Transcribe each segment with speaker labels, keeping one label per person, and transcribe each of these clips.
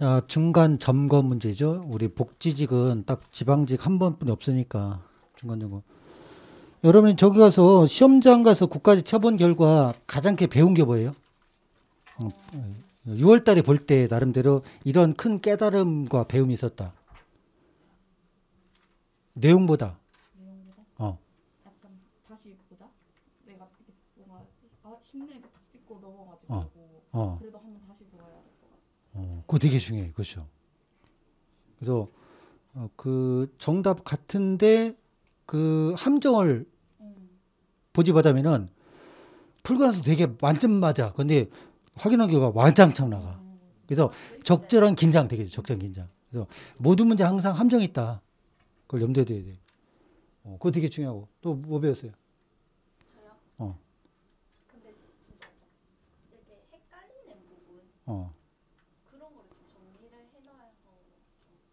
Speaker 1: 아, 중간 점검 문제죠. 우리 복지직은 딱 지방직 한 번뿐이 없으니까 중간 점검. 여러분이 저기 가서 시험장 가서 국가직 쳐본 결과 가장 게 배운 게 뭐예요? 6월 어, 달에 볼 때 나름대로 이런 큰 깨달음과 배움이 있었다. 내용보다. 어. 아, 어. 어. 그거 되게 중요해요. 그죠 그래서 어, 그 정답 같은데 그 함정을 보지받으면은 풀관수 되게 만점 맞아. 근데 확인한 결과 완장창 나가. 그래서 적절한 긴장 되겠 적절한 긴장. 그래서 모든 문제 항상 함정 있다. 그걸 염두에 둬야 돼. 어, 그거 되게 중요하고 또 뭐 배웠어요? 저요. 어. 근데 이렇게 헷갈리는 부분. 어.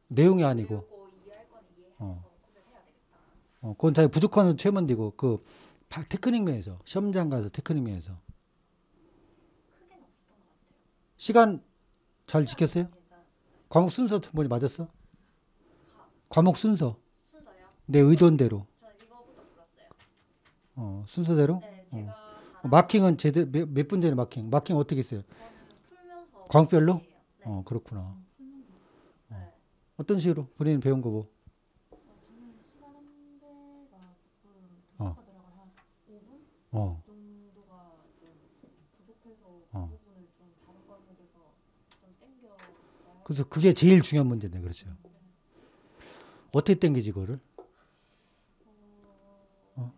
Speaker 1: 내용이 아니고. 어. 어, 그건 자기 부족한 채면 되고 그 테크닉 면에서 시험장 가서 테크닉 면에서 시간 잘 지켰어요? 과목 순서 번이 뭐 맞았어? 과목 순서. 내 의도대로. 어, 순서대로? 네, 어. 마킹은 제대몇분 전에 마킹. 마킹 어떻게 했어요? 과별로 네. 어, 그렇구나. 어떤 식으로? 본인이 배운 거 뭐. 어. 어. 어. 그래서 그게 제일 중요한 문제네, 그렇죠. 어떻게 땡기지, 그거를? 어.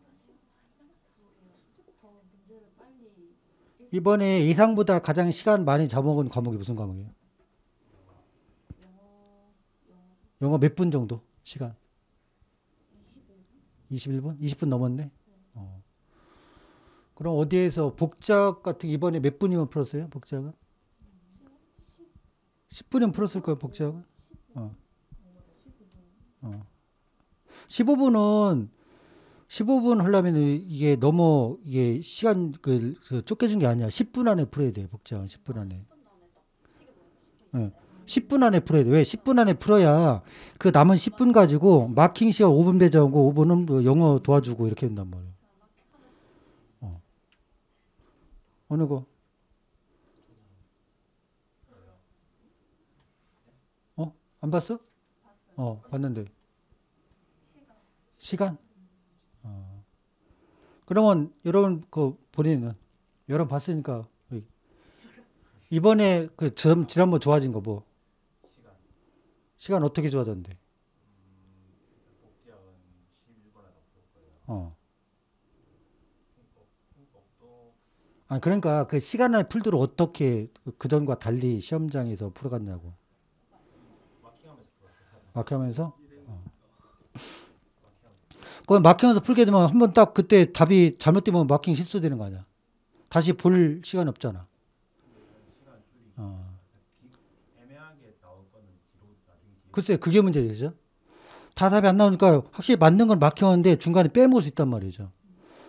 Speaker 1: 이번에 예상보다 가장 시간 많이 잡아먹은 과목이 무슨 과목이에요? 영어 몇 분 정도 시간? 21분? 20분 넘었네. 어. 그럼 어디에서 복작 같은 이번에 몇 분이면 풀었어요? 복작은? 10분이면 풀었을 거예요, 복작은. 어. 15분은 어. 15분 하려면 이게 너무 이게 시간 그, 그 쫓겨진 게 아니야. 10분 안에 풀어야 돼, 복작은 10분 안에. 예. 네. 10분 안에 풀어야 돼. 왜? 10분 안에 풀어야 그 남은 10분 가지고 마킹 시간 5분 배정하고 5분은 뭐 영어 도와주고 이렇게 된단 말이에요. 어. 어느 거? 어? 안 봤어? 어, 봤는데. 시간? 어. 그러면 여러분 그 본인은 여러분 봤으니까 이번에 그 지난번 좋아진 거 뭐? 시간 어떻게 좋아던데? 어. 아 그러니까 그 시간을 풀도록 어떻게 그전과 달리 시험장에서 풀어갔냐고. 막히면서. 어. 그건 막히면서 풀게 되면 한 번 딱 그때 답이 잘못되면 마킹 실수되는 거 아니야. 다시 볼 시간 없잖아. 어. 글쎄 그게 문제죠. 다 답이 안 나오니까 확실히 맞는 건 막혔는데 중간에 빼먹을 수 있단 말이죠.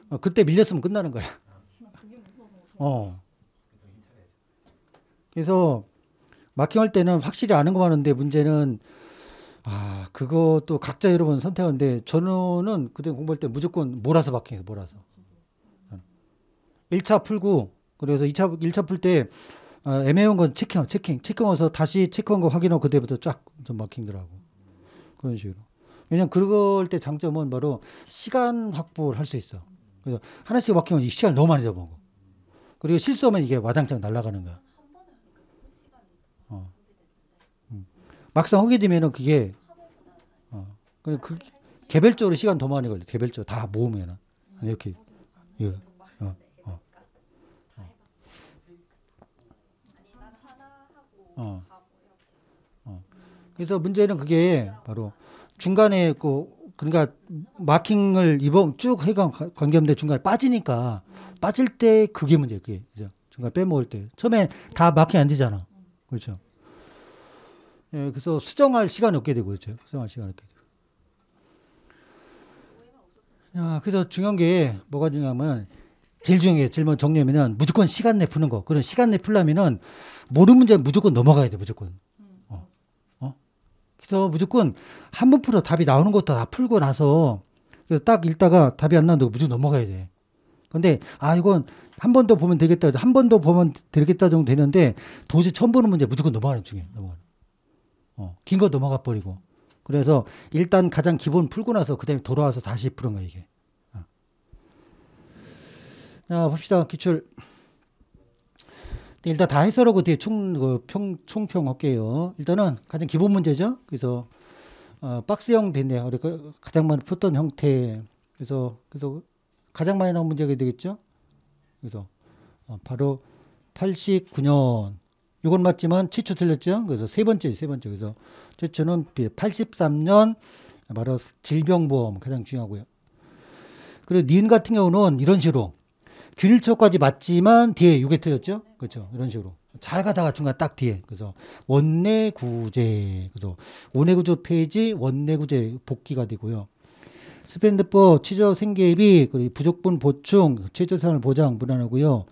Speaker 1: 어, 그때 밀렸으면 끝나는 거야. 어. 그래서 막혀 때는 확실히 아는 거 많은데 문제는 아 그것도 각자 여러분 선택하는데 저는 그때 공부할 때 무조건 몰아서 박혀요 몰아서 1차 풀고 그래서 2차 1차 풀때 아, 애매한 건 체킹, 체킹, 체킹해서 다시 체크한 거 확인하고 그때부터 쫙좀 막힌더라고. 그런 식으로. 왜냐면 그럴 때 장점은 바로 시간 확보를 할 수 있어. 그래서 하나씩 막히면 이 시간 너무 많이 잡아먹어. 그리고 실수하면 이게 와장창 날아가는 거야. 어. 음. 막상 하게 되면은 그게 어. 그그 개별적으로 시간 더 많이 걸려. 개별적으로 다 모으면은 이렇게 예. 어. 어. 그래서 음. 문제는 그게 바로 중간에 그 그러니까 마킹을 이번 쭉해가 관계없는데 중간에 빠지니까 빠질 때 그게 문제야 그게 그죠? 중간 빼먹을 때 처음에 다 마킹 안 되잖아 그렇죠 예 그래서 수정할 시간이 없게 되고 그렇죠 수정할 시간 없게 되고 야 그래서 중요한 게 뭐가 중요하면 제일 중요해요 질문 정리하면은 무조건 시간 내 푸는 거. 그런 시간 내 풀려면은 모르는 문제 무조건 넘어가야 돼, 무조건. 어. 어? 그래서 무조건 한 번 풀어 답이 나오는 것도 다 풀고 나서 딱 읽다가 답이 안 나온다고 무조건 넘어가야 돼. 근데 아 이건 한 번 더 보면 되겠다. 한 번 더 보면 되겠다 정도 되는데 도저히 처음 보는 문제 무조건 넘어가는 중에 넘어가. 어, 긴거 넘어가 버리고. 그래서 일단 가장 기본 풀고 나서 그다음에 돌아와서 다시 푸는 거야, 이게. 자, 어, 봅시다. 기출. 일단 다 해설하고 뒤에 총, 그 평, 총평 할게요. 일단은 가장 기본 문제죠. 그래서, 어, 박스형 됐네요. 우리가 그 장 많이 풀던 형태. 그래서, 그래서 가장 많이 나온 문제가 되겠죠. 그래서, 어, 바로 89년. 이건 맞지만 최초 틀렸죠. 그래서 세 번째, 세 번째. 그래서 최초는 83년 바로 질병보험 가장 중요하고요. 그리고 니 같은 경우는 이런 식으로 균일처까지 맞지만 뒤에 유게틀렸죠 그렇죠. 이런 식으로. 잘 가다가 중간 딱 뒤에 그래서 원내 구제 그래서 원내 구조 페이지 원내 구제 복귀가 되고요. 스펜드법 최저 생계비 그리고 부족분 보충 최저산을 보장 무난하고요.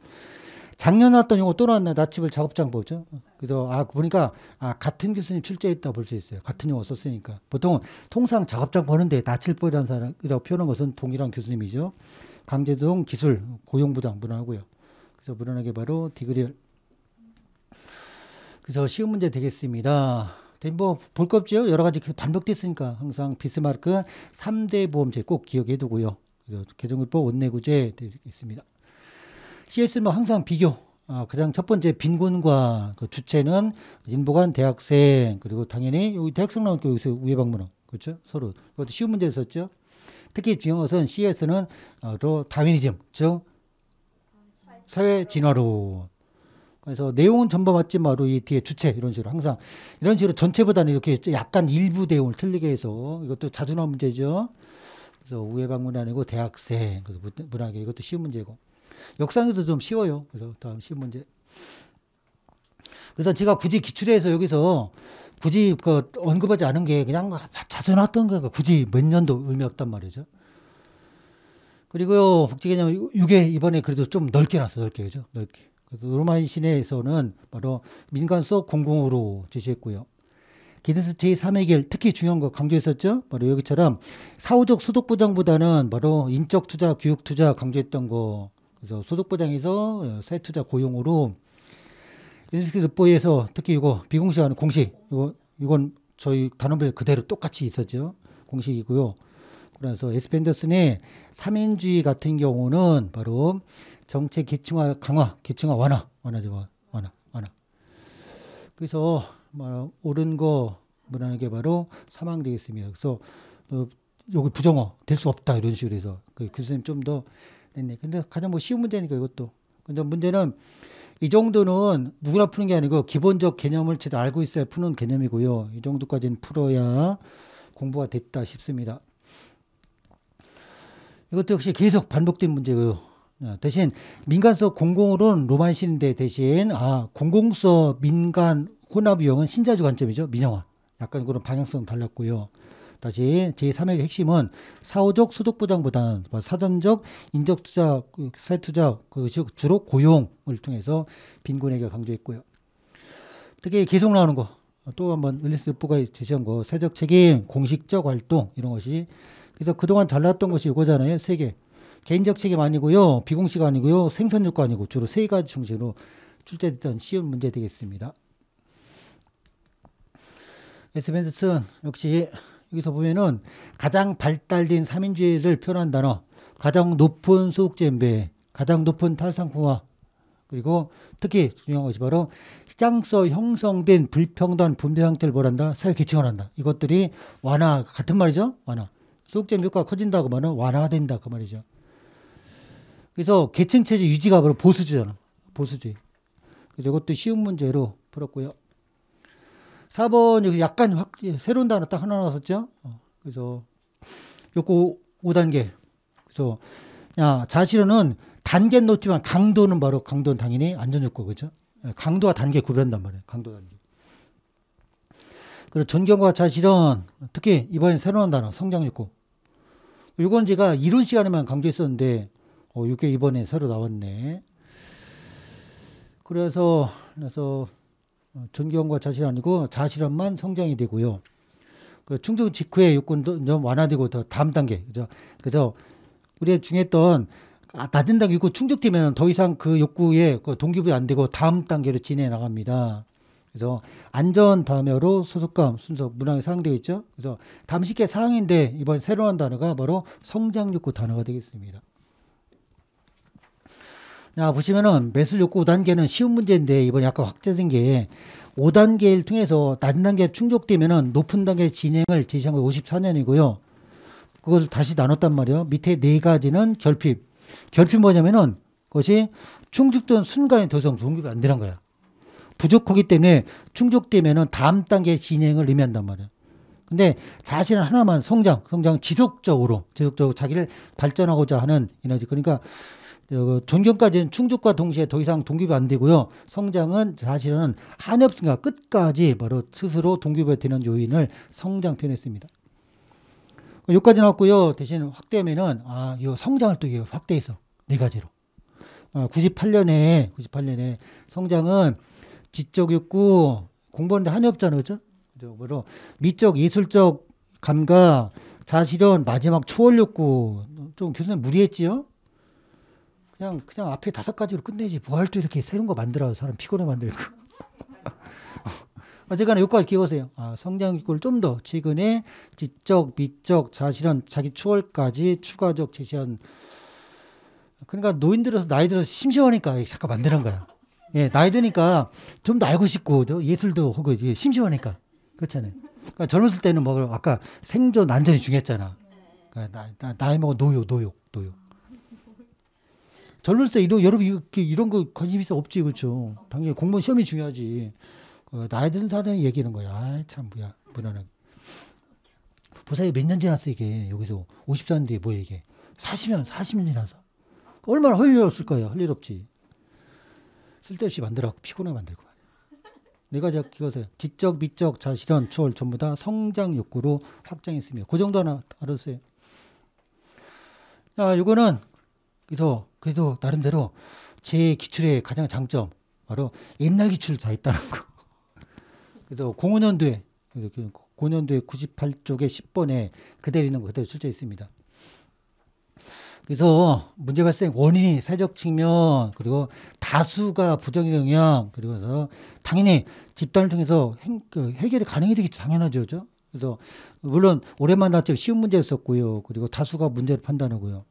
Speaker 1: 작년 나왔던 용어 또 나왔나 나칩을 작업장 보죠. 그래서 아 보니까 아 같은 교수님 출제했다 볼 수 있어요. 같은 용어 썼으니까 보통은 통상 작업장 보는데 나칠법이라는 사람이라고 표현한 것은 동일한 교수님이죠. 강제동 기술 고용부장 물어고요 그래서 물어하게 바로 디그리얼. 그래서 쉬운 문제 되겠습니다. 네, 뭐볼 거 없죠. 여러 가지 그 반복됐으니까 항상 비스마크 3대 보험제 꼭 기억해 두고요. 개정을법 원내구제 되겠습니다. CS는 뭐 항상 비교. 아, 가장 첫 번째 빈곤과 그 주체는 인보관 대학생 그리고 당연히 여기 대학생 나오니까 여기서 우회 방문함 그렇죠 서로 그것도 쉬운 문제였었죠 특히 중요한 것은 CS는 어, 또 다윈이즘, 즉 사회 진화로 그래서 내용은 전부 맞지만 바로 이 뒤에 주체 이런 식으로 항상 이런 식으로 전체보다는 이렇게 약간 일부 내용을 틀리게 해서 이것도 자주 나온 문제죠. 그래서 우회 방문 이 아니고 대학생 그래서 문학계 이것도 쉬운 문제고 역사에도 좀 쉬워요. 그래서 다음 쉬운 문제. 그래서 제가 굳이 기출해서 여기서 굳이 그 언급하지 않은 게 그냥 자주 나왔던 거니까 굳이 몇 년도 의미 없단 말이죠. 그리고요, 복지 개념 6에 이번에 그래도 좀 넓게 났어, 넓게. 그죠? 넓게. 그래서 로마인 시내에서는 바로 민간 속 공공으로 제시했고요. 기네스 제3의 길, 특히 중요한 거 강조했었죠? 바로 여기처럼 사후적 소득보장보다는 바로 인적 투자, 교육 투자 강조했던 거. 그래서 소득보장에서 사투자 어, 고용으로 일스키 르보에서 특히 이거 비공식하는 공식 이거 이건 저희 단원별 그대로 똑같이 있었죠 공식이고요. 그래서 에스펜더슨의 삼인주의 같은 경우는 바로 정책 계층화 강화, 계층화 완화, 완화죠 완화, 완화. 그래서 뭐 옳은 거 뭐라는 게 바로 사망되겠습니다. 그래서 어, 여기 부정어 될 수 없다 이런 식으로 해서 그 교수님 그 좀더 했네. 근데 가장 뭐 쉬운 문제니까 이것도. 근데 문제는 이 정도는 누구나 푸는 게 아니고 기본적 개념을 제대로 알고 있어야 푸는 개념이고요. 이 정도까지는 풀어야 공부가 됐다 싶습니다. 이것도 역시 계속 반복된 문제고요. 어, 대신 민간서 공공으로는 로만시인데 대신 아 공공서 민간 혼합 유형은 신자주 관점이죠. 민영화. 약간 그런 방향성 은 달랐고요. 다시 제3의 핵심은 사후적 소득보장보다는 뭐 사전적 인적 투자, 세 그 투자, 즉 그 주로 고용을 통해서 빈곤에게 강조했고요. 특히 계속 나오는 거, 또 한번 윌리스 부가 제시한 거, 세적 책임, 공식적 활동 이런 것이 그래서 그동안 달랐던 것이 이거잖아요. 세 개. 개인적 책임 아니고요. 비공식 아니고요. 생산력과 아니고 주로 세 가지 중심으로 출제됐던 쉬운 문제 되겠습니다. 에스벤슨 역시 여기서 보면은 가장 발달된 삼인주의를 표현한 단어, 가장 높은 소득재배, 가장 높은 탈상풍화, 그리고 특히 중요한 것이 바로 시장서 형성된 불평등 분배 상태를 뭐란다? 사회 계층을 한다. 이것들이 완화, 같은 말이죠? 완화. 소득재배 가 커진다 그러면 완화 된다 그 말이죠. 그래서 계층체제 유지가 바로 보수주잖아 보수주의. 그래서 이것도 쉬운 문제로 풀었고요. 4번 여기 그 약간 확 예, 새로운 단어 딱 하나 나왔었죠. 어, 그래서 요거 5단계. 그래서 야 자시로는 단계 높지만 강도는 바로 강도는 당연히 안전요건 그죠. 예, 강도와 단계 구별한단 말이에요. 강도 단계. 그리고 존경과 자실은 특히 이번에 새로운 단어 성장요건. 이건 제가 이론 시간에만 강조했었는데 어, 이게 이번에 새로 나왔네. 그래서 그래서 어, 존경과 자신 아니고 자신만 성장이 되고요. 그 충족 직후에 요건도 좀 완화되고 더 다음 단계 그죠? 그래서 우리가 중했던 아, 낮은 단계 욕구 충족되면 더 이상 그 욕구에 그 동기부여 안 되고 다음 단계로 진행해 나갑니다. 그래서 안전 단어로 소속감 순서 문항에 사용되어 있죠. 그래서 다음 쉽 사항인데 이번 새로운 단어가 바로 성장 욕구 단어가 되겠습니다. 아, 보시면은 매슬 욕구 5단계는 쉬운 문제인데 이번에 약간 확대된 게 5단계를 통해서 낮은 단계 충족되면은 높은 단계 진행을 제시한 거 54년이고요. 그것을 다시 나눴단 말이에요. 밑에 네 가지는 결핍. 결핍 뭐냐면은 그것이 충족된 순간에 더 이상 동급이 안 되는 거야. 부족하기 때문에 충족되면은 다음 단계 진행을 의미한단 말이에요. 근데 자신 은 하나만 성장, 성장 지속적으로, 지속적으로 자기를 발전하고자 하는 에너지. 그러니까 그 존경까지는 충족과 동시에 더 이상 동기부 안 되고요. 성장은 사실은 한없이가 끝까지 바로 스스로 동기부여 되는 요인을 성장 표현했습니다. 여기까지 나왔고요. 대신 확대하면은 아, 이 성장을 또 확대해서 네 가지로. 아, 98년에 98년에 성장은 지적 욕구 공부하는데 한 없잖아요, 그죠? 그죠? 미적 예술적 감각 자실현 마지막 초월 욕구 좀 교수님 무리했지요? 그냥 그냥 앞에 다섯 가지로 끝내지 뭐 할 때 이렇게 새로운 거만들어 사람 피곤해 만들고 어쨌거나 여기까지 기억하세요. 아, 성장기구를 좀더 최근에 지적, 미적, 자실현, 자기 초월까지 추가적 제시한 그러니까 노인 들어서 나이 들어서 심심하니까 잠깐 만드는 거야. 예, 나이 드니까 좀 더 알고 싶고 예술도 하고 예, 심심하니까 그렇잖아요. 그러니까 젊었을 때는 뭐 아까 생존 안전이 중요했잖아. 그러니까 나, 나, 나이 먹어 노요, 노요, 노요. 젊을 때 이런 여러분 이렇게 이런 거 관심 있어 없지 그렇죠. 당연히 공무원 시험이 중요하지. 어, 나이 든 사람이 얘기하는 거야. 아이, 참 뭐야 무난하게. 보사에 몇 년 지났어 이게 여기서 5 0살 뒤에 뭐야 이게 40년 40년 지나서 얼마나 할일 없을 거야 할일 없지. 쓸데없이 만들어피곤해 만들고. 내가 제가 서 지적, 미적, 자실현, 초월 전부 다 성장 욕구로 확장했으며 그 정도 하나 알았어요. 자, 이거는 그래서 그래도 나름대로 제 기출의 가장 장점 바로 옛날 기출 다 있다는 거. 그래서 05년도에 05년도에 98쪽에 10번에 그대로 있는 거 그대로 출제 있습니다. 그래서 문제 발생 원인이 사회적 측면 그리고 다수가 부정의 영향 그리고서 당연히 집단을 통해서 행, 그 해결이 가능해지겠죠 당연하죠, 그죠? 그래서 물론 오랜만에 나왔지만 쉬운 문제였었고요. 그리고 다수가 문제를 판단하고요.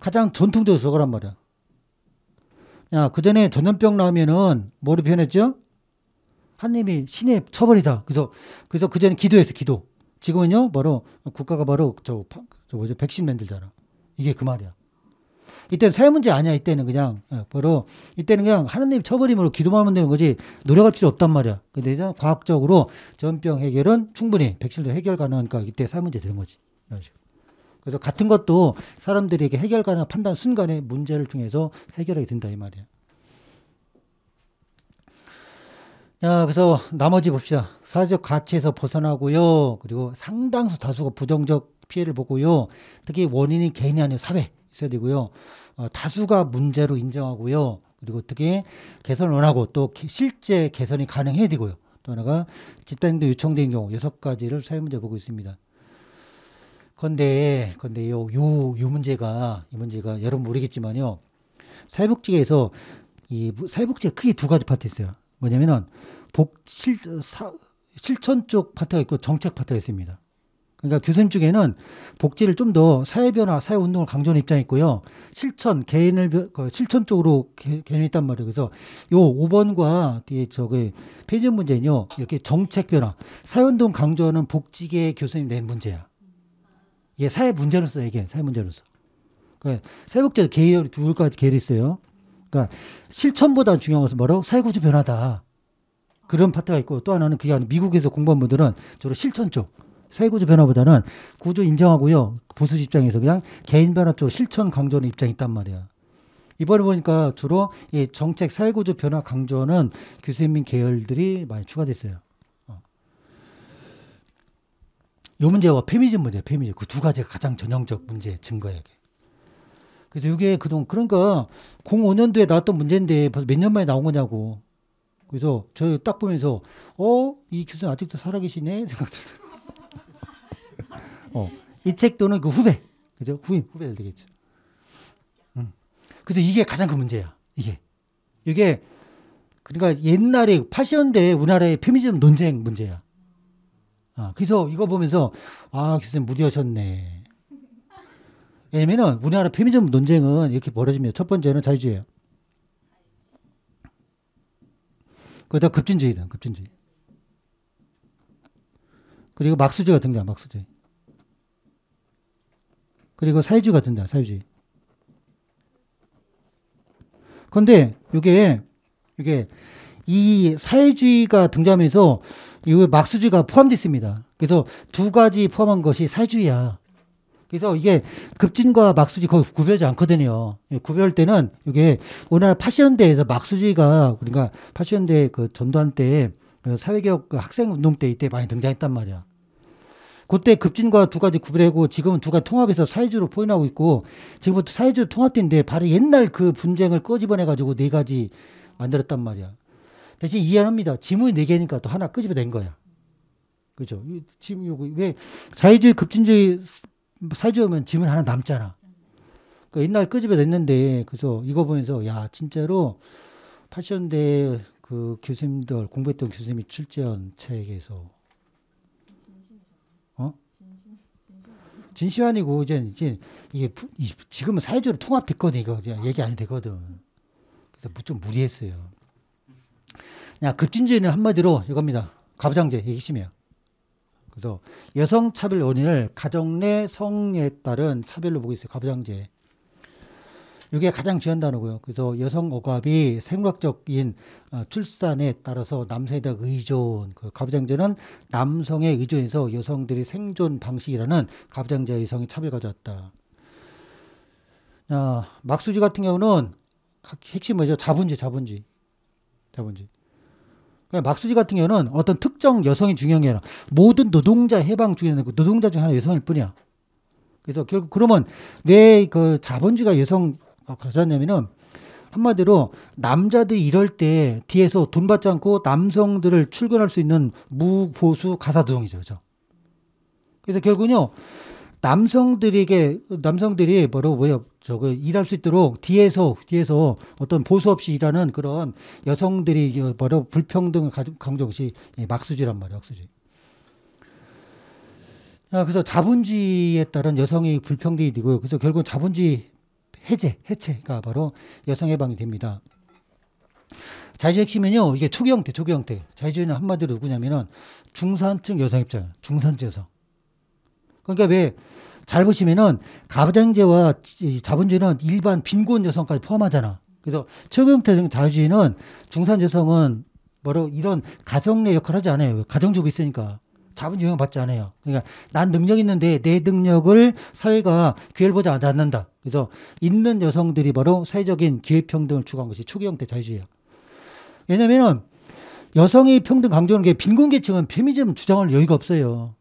Speaker 1: 가장 전통적인 소란 말이야. 야, 그 전에 전염병 나오면은 뭐로 표현했죠? 하나님이 신의 처벌이다. 그래서 그래서 그 전에 기도했어, 기도. 지금은요, 바로 국가가 바로 저, 저 뭐죠, 백신 만들잖아. 이게 그 말이야. 이때 사회 문제 아니야. 이때는 그냥 예, 바로 이때는 그냥 하나님 처벌임으로 기도만 하면 되는 거지 노력할 필요 없단 말이야. 근데 이제 과학적으로 전병 해결은 충분히 백신도 해결 가능하니까 이때 사회 문제 되는 거지. 이런 식으로. 그래서 같은 것도 사람들에게 해결 가능한 판단 순간에 문제를 통해서 해결하게 된다 이 말이에요. 자, 그래서 나머지 봅시다. 사회적 가치에서 벗어나고요. 그리고 상당수 다수가 부정적 피해를 보고요. 특히 원인이 개인이 아닌 사회 있어야 되고요. 어, 다수가 문제로 인정하고요. 그리고 어떻 개선을 원하고 또 실제 개선이 가능해야 되고요. 또 하나가 집단행동 요청된 경우 여섯 가지를 사회 문제 보고 있습니다. 건데 건데 요, 요, 요 문제가 이 문제가 여러분 모르겠지만요. 사회복지에서 이 사회복지가 크게 두 가지 파트 있어요. 뭐냐면은 복실 실천 쪽 파트가 있고 정책 파트가 있습니다. 그러니까 교수님 쪽에는 복지를 좀 더 사회 변화, 사회 운동을 강조하는 입장이 있고요. 실천, 개인을, 그 실천 쪽으로 개념이 있단 말이에요. 그래서 요 5번과 뒤에 저기 페지 문제는요. 이렇게 정책 변화, 사회 운동 강조하는 복지계 교수님 낸 문제야. 이게 사회 문제로서 이게 사회 문제로서. 그러니까 사회복지도 계열이 두 가지 계열이 있어요. 그러니까 실천보다 중요한 것은 뭐라고? 사회구조 변화다. 그런 파트가 있고 또 하나는 그게 아니라 미국에서 공부한 분들은 주로 실천 쪽. 사회구조 변화보다는 구조 인정하고요. 보수 입장에서 그냥 개인 변화 쪽 실천 강조하는 입장이 있단 말이야. 이번에 보니까 주로 이 정책 사회구조 변화 강조는 교수님 계열들이 많이 추가됐어요. 요 문제와 페미즘 문제, 페미즘 그 두 가지가 가장 전형적 문제 증거예요. 그래서 이게 그동 그러니까 05년도에 나왔던 문제인데 벌써 몇 년 만에 나온 거냐고. 그래서 저 딱 보면서 어이교수 아직도 살아계시네 생각들어요. 어, 이 책도는 그 후배, 그죠? 후임 후배들 되겠죠. 음. 그래서 이게 가장 그 문제야. 이게 이게 그러니까 옛날에 80년대 우리나라의 페미즘 논쟁 문제야. 아, 그래서 이거 보면서 아, 선생님 무리하셨네. 왜냐면은 우리나라 페미니즘 논쟁은 이렇게 벌어지면 첫 번째는 자유주의예요. 그다 급진주의다, 급진주의. 그리고 막수주의가 등장, 막수주의. 그리고 사회주의가 등장, 사회주의. 그런데 이게 이게 이 사회주의가 등장하면서 이거 막수주가 포함되어 있습니다. 그래서 두 가지 포함한 것이 사회주의야. 그래서 이게 급진과 막수주 거의 구별하지 않거든요. 예, 구별할 때는 이게 우리나라 파시현대에서 막수주의가 그러니까 파시현대 그 전두환 때 그 사회개혁 그 학생 운동 때 이때 많이 등장했단 말이야. 그때 급진과 두 가지 구별하고 지금은 두 가지 통합해서 사회주의로 포인하고 있고 지금부터 사회주의 통합된데 바로 옛날 그 분쟁을 꺼집어내가지고 네 가지 만들었단 말이야. 대신 이해합니다. 지문이 네 개니까 또 하나 끄집어낸 거야. 그죠? 지문 요거 왜사회주의 급진주의 사회주의면 지문 하나 남잖아. 그니까 옛날 끄집어냈는데 그래서 이거 보면서 야 진짜로 80년대 그 교수님들 공부했던 교수님이 출제한 책에서 어 진심 아니고 이제 이제 이게 지금은 사회적으로 통합됐거든 이거 얘기 안 되거든. 그래서 좀 무리했어요. 그냥 급진주의는 한마디로 이겁니다. 가부장제 이기심이에요. 그래서 여성 차별 원인을 가정 내 성에 따른 차별로 보고 있어요. 가부장제. 이게 가장 중요한 단어고요. 그래서 여성 억압이 생물학적인 어, 출산에 따라서 남성에 대 의존, 그 가부장제는 남성의 의존에서 여성들이 생존 방식이라는 가부장제 의성이 차별 가져왔다. 아, 막수지 같은 경우는 핵심 뭐죠? 자본주의, 자본주의. 자본주의. 막수지 예, 같은 경우는 어떤 특정 여성이 중요한 게 아니라 모든 노동자 해방 중에는 그 노동자 중에 하나 여성일 뿐이야. 그래서 결국 그러면 내 그 자본주의가 여성 가졌냐면은 아, 한마디로 남자들이 이럴 때 뒤에서 돈 받지 않고 남성들을 출근할 수 있는 무보수 가사두성이죠. 그죠? 그래서 결국은요, 남성들에게 남성들이 뭐라고 뭐야 저거 일할 수 있도록 뒤에서 뒤에서 어떤 보수 없이 일하는 그런 여성들이 뭐라 고 불평등을 강조시 막수지란 말이야, 막수지. 아, 그래서 자본주의에 따른 여성의 불평등이 되고요. 그래서 결국 자본주의 해제, 해체가 바로 여성 해방이 됩니다. 자유주의 핵심은요, 이게 초기 형태, 초기 형태. 자유주의는 한마디로 누구냐면은 중산층 여성 입장, 중산층 여성. 그러니까 왜잘 보시면은 가부장제와 자본주의는 일반 빈곤 여성까지 포함하잖아. 그래서 최경태 등 자유주의는 중산 여성은 바로 이런 가정 내 역할을 하지 않아요. 가정주부 있으니까. 자본 주의 영향 받지 않아요. 그러니까 난 능력 있는데 내 능력을 사회가 기회를 보지 않는다. 그래서 있는 여성들이 바로 사회적인 기회평등을 추구한 것이 초기형태 자유주의예요. 왜냐면은 여성의 평등 강조하는 게 빈곤 계층은 페미즘 주장할 여유가 없어요.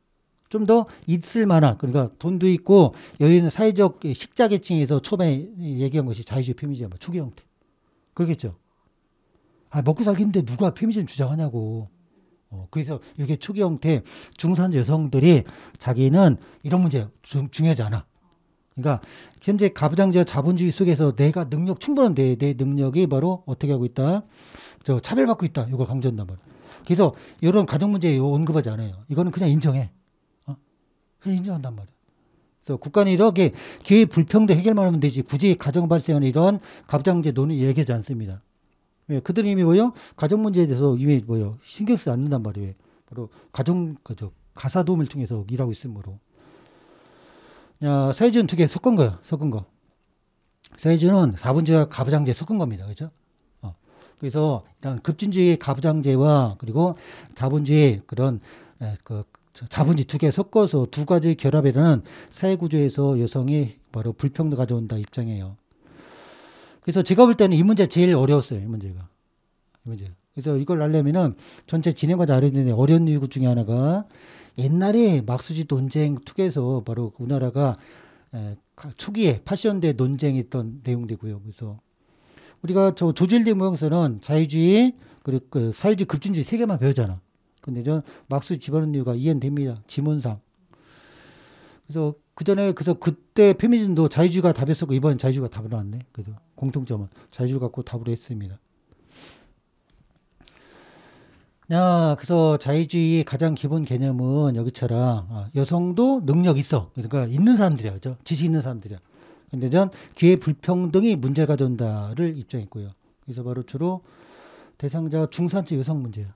Speaker 1: 좀더 있을 만한 그러니까 돈도 있고 여기는 사회적 식자 계층에서 처음에 얘기한 것이 자유주의 페미니즘 뭐 초기 형태 그렇겠죠. 아 먹고 살기 힘든데 누가 페미니즘 주장하냐고. 어, 그래서 이게 초기 형태 중산 여성들이 자기는 이런 문제 중, 중요하지 않아. 그러니까 현재 가부장제와 자본주의 속에서 내가 능력 충분한데 내 능력이 바로 어떻게 하고 있다? 저 차별받고 있다. 이걸 강조한단 말이야. 그래서 이런 가정 문제 요 언급하지 않아요. 이거는 그냥 인정해. 인정한단 말이에 그래서 국가는 이렇게 기회 불평도 해결만 하면 되지 굳이 가정 발생하는 이런 갑장제 논의 얘기하지 않습니다. 예, 그들은 이미 뭐요? 가정 문제에 대해서 이미 뭐요? 신경 쓰지 않는단 말이에요. 바로 가정 그저 가사 도움을 통해서 일하고 있으므로. 야, 사회주는두 개 섞은 거야, 섞은 거. 사회주는 사분제와 가부장제 섞은 겁니다, 그죠 어. 그래서 일단 급진주의 가부장제와 그리고 자본주의 그런 에, 그 자본주의 두 개 섞어서 두 가지 결합이라는 사회 구조에서 여성이 바로 불평등 가져온다 입장이에요. 그래서 제가 볼 때는 이 문제 제일 어려웠어요. 이 문제가. 이 문제. 그래서 이걸 알려면은 전체 진행 과정 알려는데 어려운 이유 중에 하나가 옛날에 막수지 논쟁 툭에서 바로 그 우리나라가 초기에 80년대 논쟁했던 내용되고요. 그래서 우리가 저 조질리 모형서는 자유주의 그리고 그 사회주의 급진주의 세 개만 배우잖아. 근데 저는 막수 집어넣은 이유가 이해됩니다. 지문상. 그래서 그 전에 그래서 그때 페미니도 자유주의가 답이었고 이번엔 자유주의가 답을 왔네 그래서 공통점은 자유주의 갖고 답으로 했습니다. 야, 그래서 자유주의의 가장 기본 개념은 여기처럼 아, 여성도 능력 있어. 그러니까 있는 사람들이야, 그죠? 지식 있는 사람들이야. 근데 전 기회 불평등이 문제가 된다를 입장했고요. 그래서 바로 주로 대상자 중산층 여성 문제야.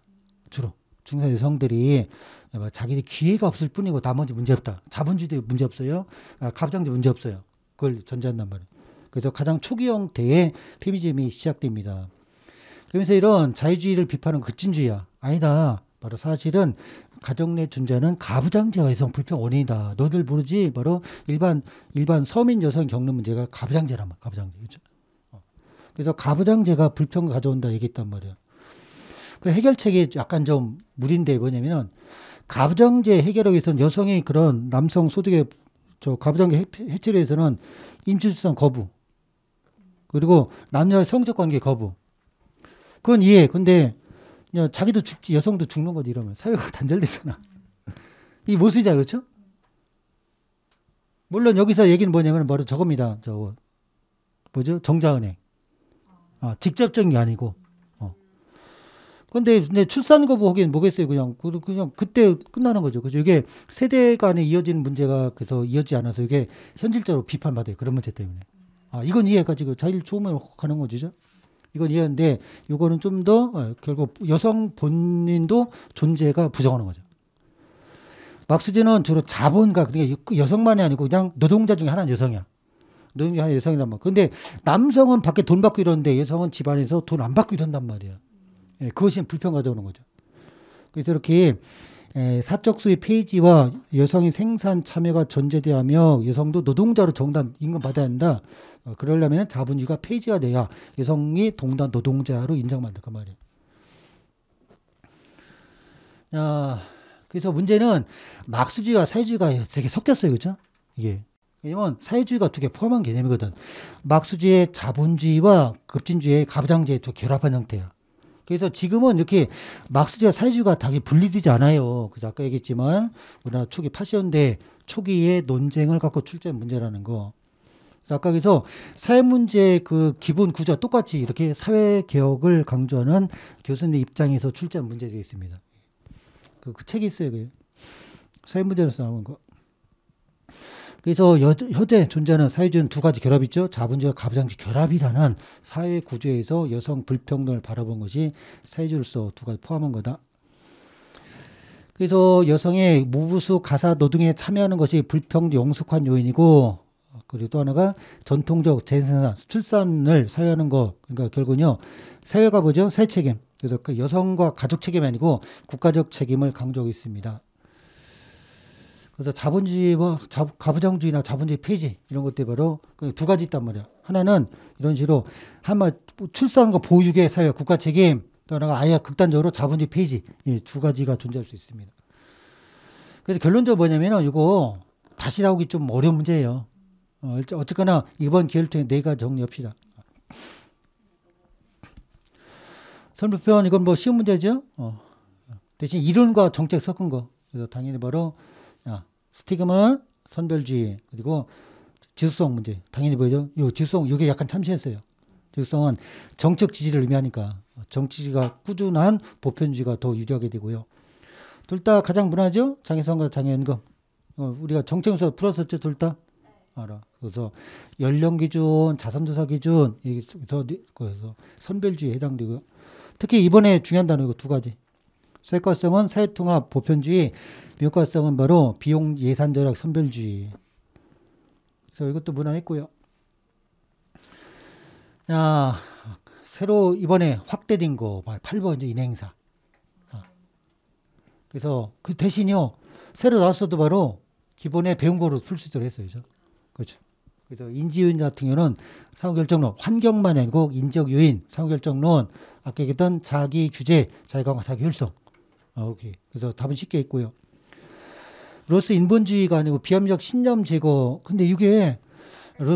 Speaker 1: 주로. 중산 여성들이 뭐 자기들 기회가 없을 뿐이고 나머지 문제 없다. 자본주의도 문제 없어요. 아, 가장도 문제 없어요. 그걸 전제한단 말이에요. 그래서 가장 초기 형태의 페미즘이 시작됩니다. 그러면서 이런 자유주의를 비판은 급진주의야. 그 아니다. 바로 사실은 가정 내 존재는 가부장제와 여성 불평 원인이다. 너들 모르지? 바로 일반 일반 서민 여성 겪는 문제가 가부장제란 말. 가부장제 그죠? 어. 그래서 가부장제가 불평 가져온다 얘기했단 말이야. 그 해결책이 약간 좀 무딘데 뭐냐면 가부장제 해결하기 위해서는 여성의 그런 남성 소득의 저 가부장제 해체를 위해서는 임시출산 거부 그리고 남녀 성적 관계 거부 그건 이해 근데 그냥 자기도 죽지 여성도 죽는 것 이러면 사회가 단절되잖아 이 모순이자 그렇죠 물론 여기서 얘기는 뭐냐면 바로 저겁니다 저 뭐죠 정자은행 아, 직접적인 게 아니고 근데, 내 출산거부 하기엔 뭐겠어요. 그냥, 그, 그냥 그때 끝나는 거죠. 그죠. 이게 세대 간에 이어지는 문제가 그래서 이어지지 않아서 이게 현실적으로 비판받아요. 그런 문제 때문에. 아, 이건 이해해가지고 자기를 좋으면 가는 거죠. 이건 이해하는데 이거는 좀더 어, 결국 여성 본인도 존재가 부정하는 거죠. 막수진은 주로 자본가 그러니까 그 여성만이 아니고 그냥 노동자 중에 하나는 여성이야. 노동자 하나 여성이란 말. 근데 남성은 밖에 돈 받고 이러는데 여성은 집안에서 돈 안 받고 이런단 말이야. 예, 그것이 불평 가져오는 거죠. 그래서 이렇게 에, 예, 사적 수의 페이지와 여성의 생산 참여가 전제되하며 여성도 노동자로 정당 인정받아야 한다. 어, 그러려면 자본주의가 페이지가 돼야 여성이 동단 노동자로 인정받는그 말이에요. 아, 그래서 문제는 막수주의와 사회주의가 되게 섞였어요. 그죠? 이게. 왜냐면 사회주의가 어떻 포함한 개념이거든. 막수주의 자본주의와 급진주의 가부장제의 결합한 형태야. 그래서 지금은 이렇게 막수제와 사회주의가 당연히 분리되지 않아요. 그래서 아까 얘기했지만 우리나라 초기 80년대 초기의 논쟁을 갖고 출제한 문제라는 거. 그래서 아까 그래서 사회 문제 그 기본 구조 똑같이 이렇게 사회 개혁을 강조하는 교수님 입장에서 출제한 문제도 있습니다. 그, 그 책이 있어요. 그 사회 문제로서 나온 거. 그래서 여, 현재 존재하는 사회주의는 두 가지 결합이 있죠. 자본주의와 가부장주의 결합이라는 사회 구조에서 여성 불평등을 바라본 것이 사회주의로서 두 가지 포함한 거다. 그래서 여성의 무부수 가사 노동에 참여하는 것이 불평 등 용숙한 요인이고 그리고 또 하나가 전통적 재생산 출산을 사회하는 거 그러니까 결국은요 사회가 뭐죠 사회 책임 그래서 그 여성과 가족 책임이 아니고 국가적 책임을 강조하고 있습니다. 그래서 자본주의, 뭐, 자, 가부장주의나 자본주의 폐지 이런 것들 이 바로 그 두 가지 있단 말이야. 하나는 이런 식으로 한마 출산과 보육의 사회 국가 책임 또 하나가 아예 극단적으로 자본주의 폐지 이 두 가지가 존재할 수 있습니다. 그래서 결론적으로 뭐냐면은 이거 다시 나오기 좀 어려운 문제예요. 어, 어쨌거나 이번 기회를 통해 네 가지 정리합시다. 선불편 이건 뭐 쉬운 문제죠. 어. 대신 이론과 정책 섞은 거. 그래서 당연히 바로 스티그멀 선별주의 그리고 지수성 문제 당연히 보이죠. 요 지수성 이게 약간 참신했어요. 지수성은 정책 지지를 의미하니까 정치지가 꾸준한 보편주의가 더 유리하게 되고요. 둘 다 가장 무난하죠. 장애성과 장애연금. 어, 우리가 정책에서 풀었었죠. 둘 다. 네. 알아. 그래서 연령 기준, 자산조사 기준 여기서 그래서 선별주의에 해당되고요. 특히 이번에 중요한 단어 이거 두 가지. 세과성은 사회통합 보편주의 비효과성은 바로 비용 예산 절약 선별주의. 그래서 이것도 무난했고요. 자, 새로 이번에 확대된 거 8번 인행사. 아. 그래서 그 대신요 새로 나왔어도 바로 기본에 배운 거로 풀 수 있도록 했어요, 그렇죠 그래서 인지요인 같은 경우는 상호결정론 환경만 아니고 인적 요인, 상호결정론 아까 얘기했던 자기 규제, 자기 강화, 자기 혈성. 오케이. 그래서 답은 쉽게 있고요. 로스 인본주의가 아니고 비합리적 신념 제거. 근데 이게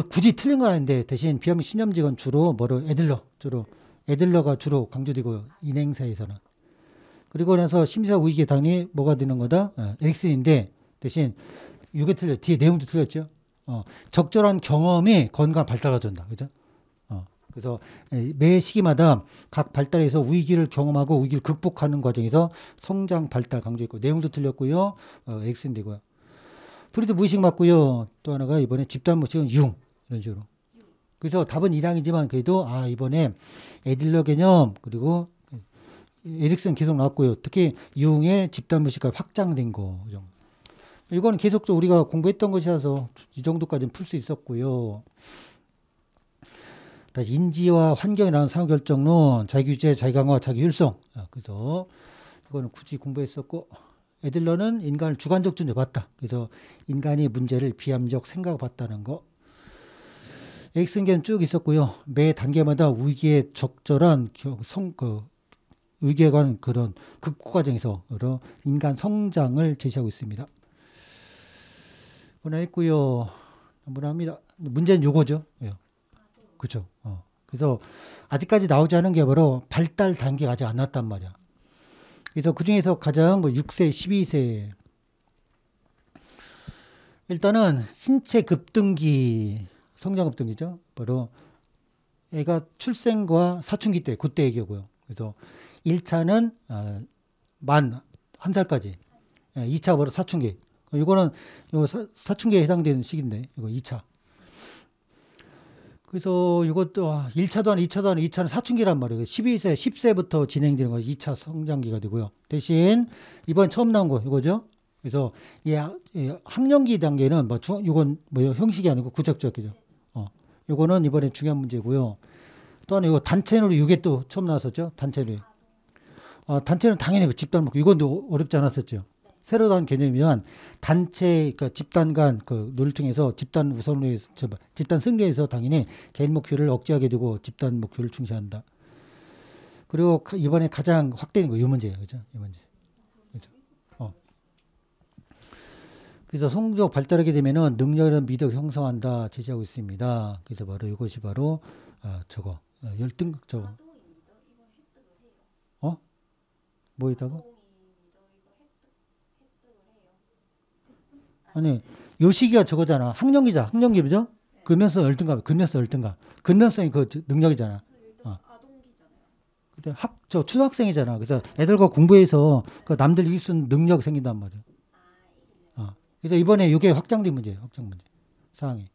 Speaker 1: 굳이 틀린 건 아닌데 대신 비합리적 신념 제거는 주로 뭐로 애들러 주로 애들러가 주로 강조되고 인행사에서는 그리고 나서 심사 우익의 당이 뭐가 되는 거다 어, 엑스인데 대신 이게 틀려 뒤에 내용도 틀렸죠. 어, 적절한 경험이 건강 발달을 준다. 그죠? 그래서 예, 매 시기마다 각 발달에서 위기를 경험하고 위기를 극복하는 과정에서 성장 발달 강조했고 내용도 틀렸고요. 어, 엑스 되고요. 프리드 무의식 맞고요. 또 하나가 이번에 집단 무식은 융 이런 식으로. 그래서 답은 1항이지만 그래도 아 이번에 에딜러 개념 그리고 에릭슨 계속 나왔고요. 특히 융의 집단 무식과 확장된 거. 이건 계속 우리가 공부했던 것이라서 이 정도까지는 풀 수 있었고요. 인지와 환경이라는 상호결정론, 자기규제, 자기강화, 자기율성. 아, 어, 그래서 이거는 굳이 공부했었고 에들러는 인간을 주관적 존재 봤다. 그래서 인간이 문제를 비함적 생각 봤다는 거. 엑슨견 쭉 있었고요. 매 단계마다 위기에 적절한 성, 그, 위기에 관한 그런 극구 과정에서 그런 인간 성장을 제시하고 있습니다. 문화했고요. 문화합니다. 문제는 요거죠. 그렇죠. 그래서 아직까지 나오지 않은 게 바로 발달 단계가 아직 안 왔단 말이야. 그래서 그 중에서 가장 뭐 6세, 12세 일단은 신체 급등기 성장 급등기죠. 바로 애가 출생과 사춘기 때 그때 얘기고요. 하 그래서 1차는 어, 아, 만한 살까지, 2차 예, 바로 사춘기. 이거는 이거 요 사춘기에 해당되는 시기인데 이거 2차. 그래서 이것도 1차전, 2차전, 2차는 사춘기란 말이에요. 12세, 그 10세부터 진행되는 거 2차 성장기가 되고요. 대신 이번 처음 나온 거 이거죠. 그래서 이 학령기 단계는 뭐 중, 이건 뭐 형식이 아니고 구적적이죠. 어, 이거는 이번에 중요한 문제고요. 또 하나 이거 단체놀이 이게 또 처음 나왔었죠. 단체놀이. 아, 단체는 당연히 뭐 집단 먹고 이건 또 어렵지 않았었죠. 새로 나온 개념이면 단체 그러니까 집단 간그논리통해서 집단 우선으로 뭐, 집단 승리에서 당연히 개인 목표를 억제하게 되고 집단 목표를 중시한다. 그리고 이번에 가장 확대된 거이 문제예요, 그죠? 이 문제. 어. 그래서 성적 발달하게 되면은 능력이라 미덕 형성한다 제시하고 있습니다. 그래서 바로 이것이 바로 아, 저거 어, 열등 저거. 아, 어? 뭐 있다고? 아니 요시기가 저거잖아. 학령기자, 학령기죠? 근면서 열등감, 근면서 열등감. 근면성이 그 능력이잖아. 어. 그때 학, 저 초등학생이잖아. 그래서 애들과 공부해서 그 남들 이길 수 있는 능력 생긴단 말이야. 어. 그래서 이번에 이게 확장된 문제예요. 확장 문제. 사항이.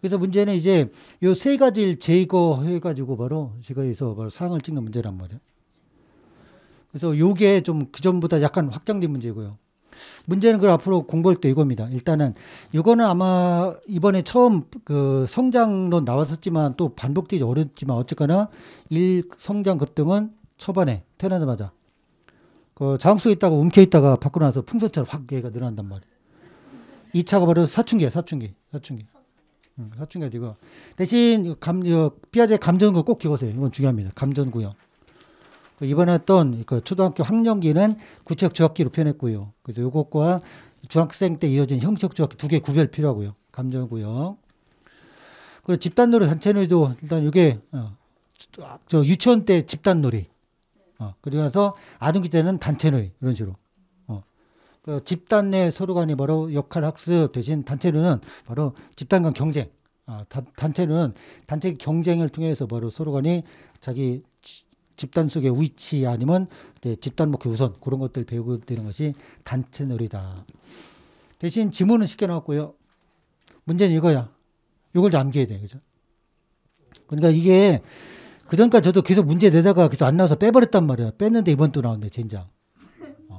Speaker 1: 그래서 문제는 이제 요 세 가지를 제거해가지고 바로 제거해서 바로 상을 찍는 문제란 말이야 그래서 요게 좀 그전보다 약간 확장된 문제고요. 문제는 그 앞으로 공부할 때 이겁니다. 일단은 이거는 아마 이번에 처음 그 성장론 나왔었지만 또 반복되기 어렵지만 어쨌거나 일 성장 급등은 초반에 태어나자마자 그 장수에 있다가 움켜 있다가 바꾸고 나서 풍선처럼 확 얘가 늘어난단 말이에요. 2차가 바로 사춘기야, 사춘기. 사춘기. 응, 사춘기가 되고. 대신 감, 어, 피아제 감전구 꼭 기억하세요. 이건 중요합니다. 감전구요. 그 이번에 어떤 그 초등학교 학령기는 구체적 조학기로 표현했고요. 그래서 이것과 중학생 때 이어진 형식 조학기 두 개 구별 필요하고요. 감정구역. 그리고 집단놀이 단체놀이도 일단 이게 어, 저 유치원 때 집단놀이. 어, 그리고 나서 아동기 때는 단체놀이 이런 식으로. 어, 그 집단 내 서로 간이 바로 역할 학습 대신 단체로는 바로 집단 간 경쟁. 아, 단, 단체는 단체 경쟁을 통해서 바로 서로 간이 자기 집단 속의 위치 아니면 이제 집단 목표 우선 그런 것들 배우게 되는 것이 단체 놀이다. 대신 지문은 쉽게 나왔고요. 문제는 이거야. 이걸 남겨야 돼. 그죠? 그러니까 이게 그전까지 저도 계속 문제 내다가 계속 안 나와서 빼버렸단 말이야. 뺐는데 이번 또 나왔네, 젠장. 어.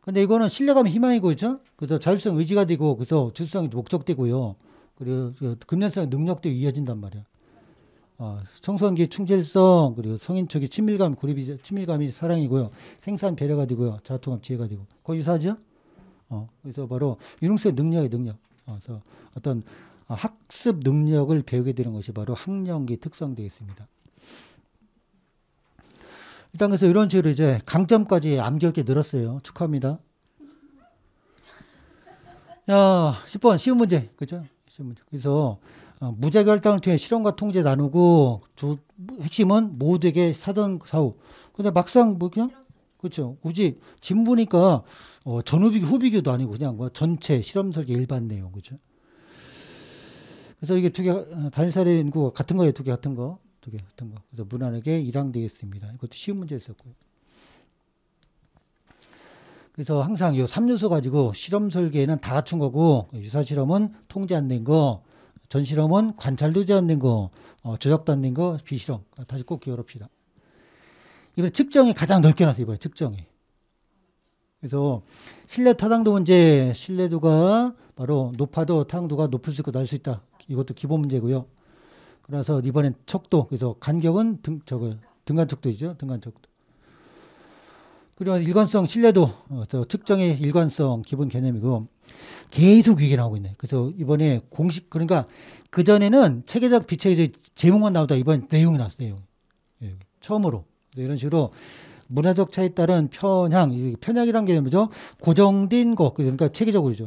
Speaker 1: 근데 이거는 신뢰감 희망이고, 있죠 그래서 자율성 의지가 되고, 그래서 주성이 목적되고요. 그리고 금년성 그 능력도 이어진단 말이야. 어, 청소년기 충실성 그리고 성인 초기 친밀감 고립이 친밀감이 사랑이고요 생산 배려가 되고요 자통합 지혜가 되고 그 유사죠. 어, 그래서 바로 유능세 능력의 능력. 어, 그래서 어떤 학습 능력을 배우게 되는 것이 바로 학령기 특성 되겠습니다. 일단 그래서 이런 식으로 이제 강점까지 암기하게 늘었어요. 축하합니다. 야, 10번 쉬운 문제. 그죠? 쉬운 문제. 그래서 어, 무죄 결단을 통해 실형과 통제 나누고 조, 핵심은 모두에게 사전 사후. 근데 막상 뭐 그냥 그렇죠. 굳이 진보니까 어, 전후비교 후비교도 아니고 그냥 뭐 전체 실험 설계 일반 내용 그죠. 그래서 이게 두개 어, 단일 사례 인구 같은 거예요. 두 개 같은 거. 두 개 같은 거. 그래서 무난하게 일항되겠습니다. 이것도 쉬운 문제였었고요. 그래서 항상 이 3요소 가지고 실험 설계는 다 갖춘 거고 유사 실험은 통제 안 된 거, 전실험은 관찰되지 않는 거, 어, 조작받는 도 거, 비실험. 다시 꼭 기울읍시다. 이번에 측정이 가장 넓게 나서 이번에 측정이. 그래서 실내 타당도 문제, 실내도가 바로 높아도 타당도가 높을 수 있고 날수 있다. 이것도 기본 문제고요. 그래서 이번엔 척도, 그래서 간격은 등, 저걸, 등간 척도이죠. 등간 척도. 그리고 일관성, 신뢰도, 어, 측정의 일관성 기본 개념이고, 계속 얘기 나오고 있네. 그래서 이번에 공식 그러니까 그 전에는 체계적 비체계적 제목만 나오다 이번 내용이 나어요 예, 처음으로 이런 식으로 문화적 차이 따른 편향, 편향이란 게 뭐죠? 고정된 것 그러니까 체계적 오류죠.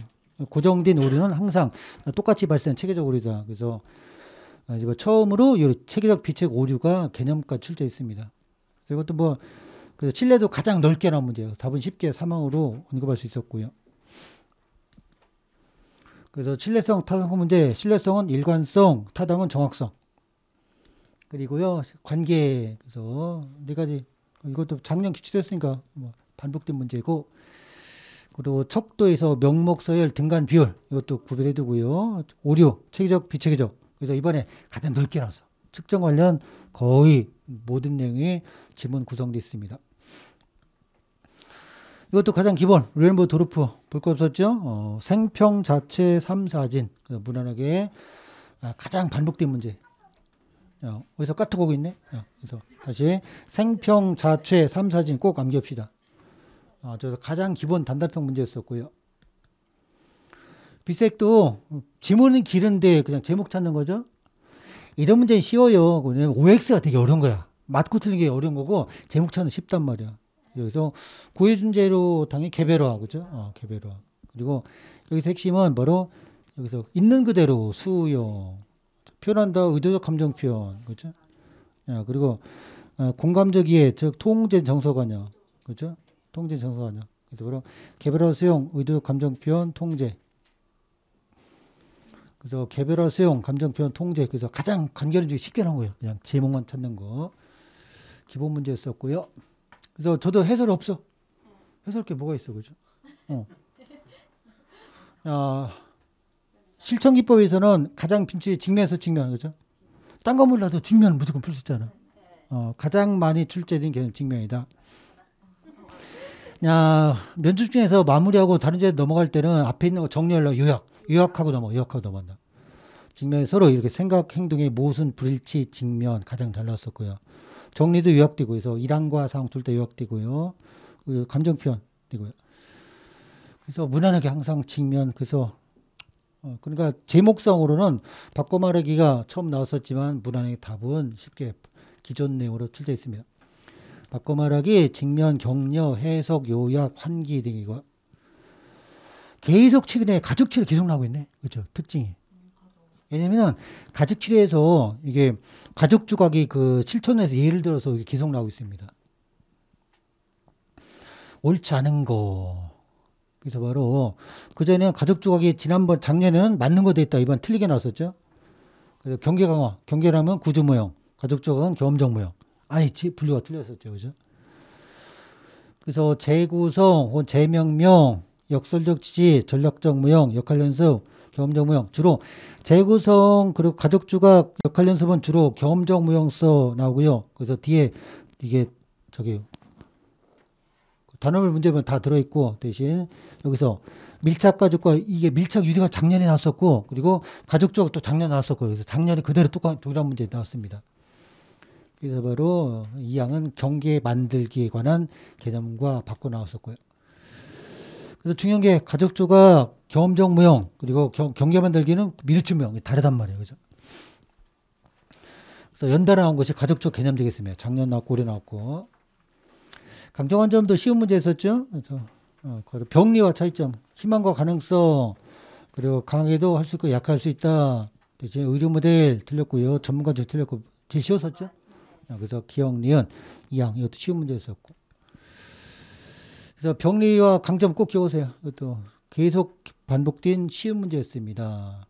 Speaker 1: 고정된 오류는 항상 똑같이 발생 체계적 오류다. 그래서 이번 처음으로 이 체계적 비책 오류가 개념까지 출제했습니다. 이것도 뭐 그래서 칠레도 가장 넓게 나온 문제예요. 답은 쉽게 사망으로 언급할 수 있었고요. 그래서 신뢰성, 타당성 문제, 신뢰성은 일관성, 타당은 정확성. 그리고요, 관계. 그래서 네 가지, 이것도 작년 기출했으니까 뭐 반복된 문제고, 그리고 척도에서 명목 서열 등간 비율 이것도 구별해 두고요. 오류, 체계적, 비체계적. 그래서 이번에 가장 넓게 나왔어. 측정 관련 거의 모든 내용이 지문 구성되어 있습니다. 이것도 가장 기본 레인보우 도르프 볼 거 없었죠. 어, 생평 자체 삼사진 무난하게 아, 가장 반복된 문제. 어, 어디서 까트 오고 있네. 어, 그래서 다시 생평 자체 삼사진꼭 암기합시다. 어, 그서 가장 기본 단답형 문제였었고요. 비색도 지문은 길은데 그냥 제목 찾는 거죠. 이런 문제는 쉬워요. 왜냐면 OX가 되게 어려운 거야. 맞고 틀리게 어려운 거고 제목 찾는 쉽단 말이야. 여기서 구해준재로 당연히 개별화 그죠? 어, 개별화. 그리고 여기서 핵심은 바로 여기서 있는 그대로 수요 표현한다 의도적 감정 표현 그죠? 야, 예, 그리고 어, 공감적 이해 즉 통제 정서 관여 그죠? 통제 정서 관여 그래서 바로 개별화 수용 의도적 감정 표현 통제 그래서 개별화 수용 감정 표현 통제 그래서 가장 간결한 중에 쉽게 나온 거예요. 그냥 제목만 찾는 거 기본 문제 였었고요 그래서 저도 해설 없어. 해설 게 뭐가 있어, 그죠? 어. 야, 실천 기법에서는 가장 빈치 직면에서 직면, 그죠? 딴 거 몰라도 직면 무조건 풀 수 있잖아. 어, 가장 많이 출제된 게 직면이다. 야, 면접 중에서 마무리하고 다른 데 넘어갈 때는 앞에 있는 거 정렬로 요약, 요약하고 넘어, 요약하고 넘어간다. 직면이 서로 이렇게 생각, 행동의 모순, 불일치, 직면 가장 잘 나왔었고요. 정리도 요약되고 해서 일란과 상황 둘다 요약되고요. 그 감정 표현 되고요. 그래서 무난하게 항상 직면 그래서 어, 그러니까 제목성으로는 바꿔 말하기가 처음 나왔었지만 무난하게 답은 쉽게 기존 내용으로 출제 있습니다. 바꿔 말하기 직면 격려 해석 요약 환기 등이고 계속 최근에 가족치료 계속 나오고 있네. 그렇죠. 특징이. 왜냐면 가족치료에서 이게 가족 조각이그실천에서 예를 들어서 계속 나오고 있습니다. 옳지 않은 거. 그래서 바로 그 전에 가족 조각이 지난번 작년에는 맞는 거 됐다 이번 틀리게 나왔었죠. 그래서 경계 강화, 경계라면 구조 모형, 가족 조각은 경험적 모형. 아예 분류가 틀렸었죠, 그죠? 그래서 재구성, 재명명, 역설적 지지, 전략적 모형, 역할 연습, 경험적 무형 주로 재구성 그리고 가족주가 역할 연습은 주로 경험적 무형서 나오고요. 그래서 뒤에 이게 저기 단어물 문제면 다 들어있고 대신 여기서 밀착 가족과 이게 밀착 유리가 작년에 나왔었고 그리고 가족 쪽또 작년에 나왔었고 그래서 작년에 그대로 똑같 동일한 문제 나왔습니다. 그래서 바로 이 양은 경계 만들기에 관한 개념과 바꿔 나왔었고요. 그래서 중요한 게 가족 조각, 경험적 무형, 그리고 경, 계 만들기는 밀집 무형이 다르단 말이에요. 그죠? 그래서 연달아 나온 것이 가족적 개념 되겠습니다. 작년 나왔고, 올해 나왔고. 강정환 점도 쉬운 문제 있었죠? 그렇죠? 어, 병리와 차이점, 희망과 가능성, 그리고 강하게도 할 수 있고 약할 수 있다. 이제 의료 모델 들렸고요. 전문가적 들렸고, 제일 쉬웠었죠? 어, 그래서 기억, 니은, 이항, 이것도 쉬운 문제였었고. 그래서 병리와 강점 꼭 적으세요. 이것도 계속 반복된 시험 문제였습니다.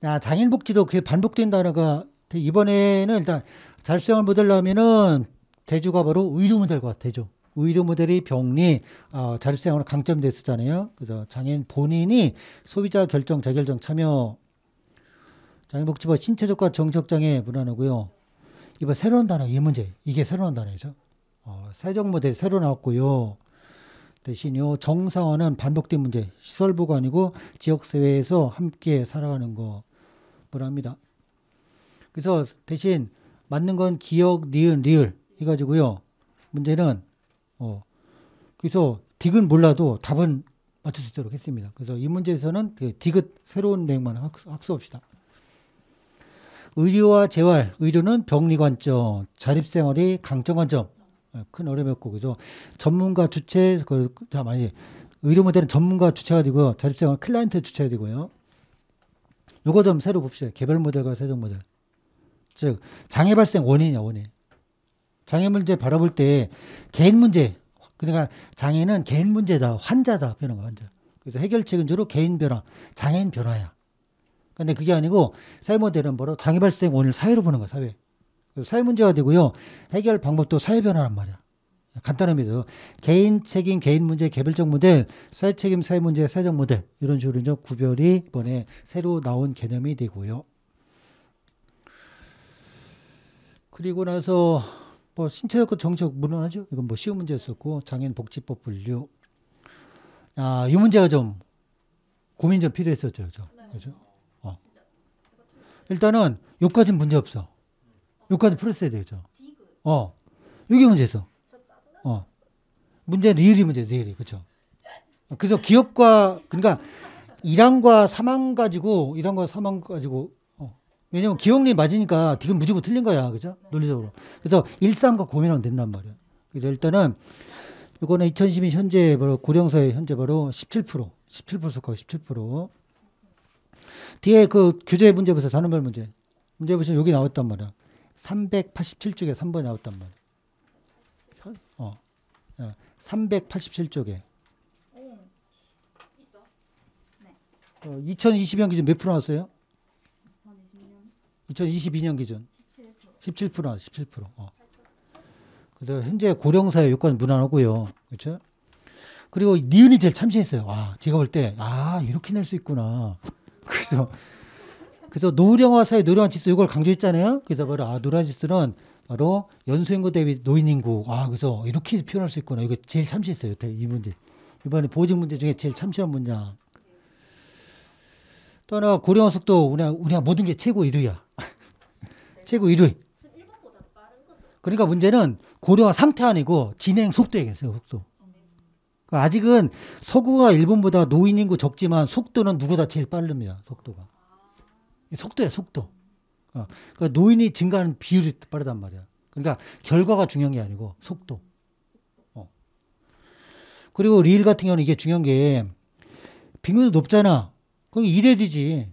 Speaker 1: 자, 장인복지도 그 반복된 단어가 이번에는 일단 자립생활 모델 나오면은 대주가 바로 의료 모델 과 대주. 의료 모델이 병리, 어, 자립생활 강점 됐었잖아요. 그래서 장인 본인이 소비자 결정, 자결정 참여. 장애복지법 신체적과 정적장애 문안하고요. 이번 새로운 단어, 이 문제. 이게 새로운 단어죠. 어, 세종모대 새로 나왔고요. 대신요 정상화는 반복된 문제 시설부가 아니고 지역사회에서 함께 살아가는 거 뭐랍니다. 그래서 대신 맞는 건 기억, 니은, 리을 해가지고요. 문제는 어 그래서 디귿 몰라도 답은 맞출 수 있도록 했습니다. 그래서 이 문제에서는 디귿 그 새로운 내용만 학습합시다. 의료와 재활, 의료는 병리 관점, 자립생활이 강점 관점, 예, 큰 어려움이었고 그래서 전문가 주체 그자 많이 의료 모델은 전문가 주체가 되고 자립생활은 클라이언트 주체가 되고요. 요거 좀 새로 봅시다. 개별 모델과 세종 모델. 즉 장애 발생 원인이야 원인. 장애 문제 바라볼 때 개인 문제. 그러니까 장애는 개인 문제다, 환자다 변한 거 환자. 그래서 해결책은 주로 개인 변화, 장애인 변화야. 근데 그게 아니고 사회 모델은 바로 장애 발생 원인을 사회로 보는 거야 사회. 사회 문제가 되고요. 해결 방법도 사회 변화란 말이야. 간단합니다. 개인 책임, 개인 문제, 개별적 모델, 사회 책임, 사회 문제, 사회적 모델 이런 식으로 이제 구별이 이번에 새로 나온 개념이 되고요. 그리고 나서 뭐 신체적 정책 무난하죠. 이건 뭐 쉬운 문제였었고 장애인 복지법 분류. 아, 이 문제가 좀 고민 좀 필요했었죠. 그죠? 네. 그죠? 어. 일단은 요까지는 문제 없어. 여기까지 풀었어야 되죠. 어. 이게 문제죠. 어. 문제는 리을이 문제, 리을이. 그죠. 그래서 기억과, 그러니까 1항과 3항 가지고, 1항과 3항 가지고, 어. 왜냐면 기억이 맞으니까 지금 무조건 틀린 거야. 그죠? 네. 논리적으로. 그래서 1, 3과 고민하면 된단 말이야. 그래서 일단은, 이거는 2012 현재 바로 고령사의 현재 바로 17% 17% 속하고 17% 뒤에 그 교재 문제 보세요. 산별 문제. 문제 보시면 여기 나왔단 말이야. 387쪽에 3번이 나왔단 말이에요. 어. 387쪽에. 예. 어 2020년 기준 몇 프로 나왔어요? 2022년 기준 17% 17% 어. 그래서 현재 고령사회 요건 무난하고요. 그렇죠? 그리고 니은이 제일 참신했어요. 아, 제가 볼 때, 아, 이렇게 낼 수 있구나. 그래서 그래서 노령화사회 노령화 지수 이걸 강조했잖아요. 그래서 바로 아 노령화 지수는 바로 연수인구 대비 노인인구. 아 그래서 이렇게 표현할 수 있구나. 이거 제일 참신했어요. 이 문제 이번에 보증 문제 중에 제일 참신한 문장. 또 하나 고령화 속도 우리가 우리가 모든 게 최고 1위야. 최고 1위. 그러니까 문제는 고령화 상태 아니고 진행 속도 얘기했어요, 그러니까 속도. 아직은 서구와 일본보다 노인 인구 적지만 속도는 누구다 제일 빠릅니다, 속도가. 속도야 속도. 어, 그러니까 노인이 증가하는 비율이 빠르단 말이야. 그러니까 결과가 중요한 게 아니고 속도. 어. 그리고 리일 같은 경우는 이게 중요한 게 빈곤도 높잖아. 그럼 일해지지.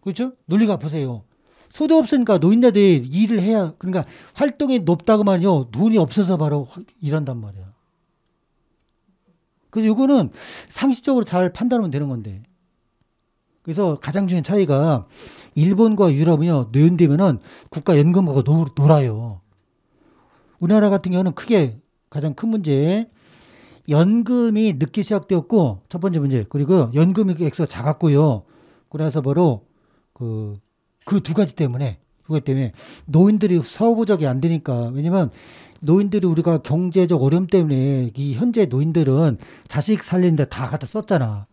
Speaker 1: 그렇죠? 논리가 아세요 소득 없으니까 노인네들이 일을 해야 그러니까 활동이 높다고만요 돈이 없어서 바로 일한단 말이야. 그래서 이거는 상식적으로 잘 판단하면 되는 건데 그래서 가장 중요한 차이가 일본과 유럽은요, 노연되면은 국가 연금하고 놀아요. 우리나라 같은 경우는 크게 가장 큰 문제 연금이 늦게 시작되었고 첫 번째 문제 그리고 연금의 액수가 작았고요. 그래서 바로 그그 두 가지 때문에 그것 때문에 노인들이 사후적이안 되니까 왜냐면 노인들이 우리가 경제적 어려움 때문에 이 현재 노인들은 자식 살리는데 다 갖다 썼잖아.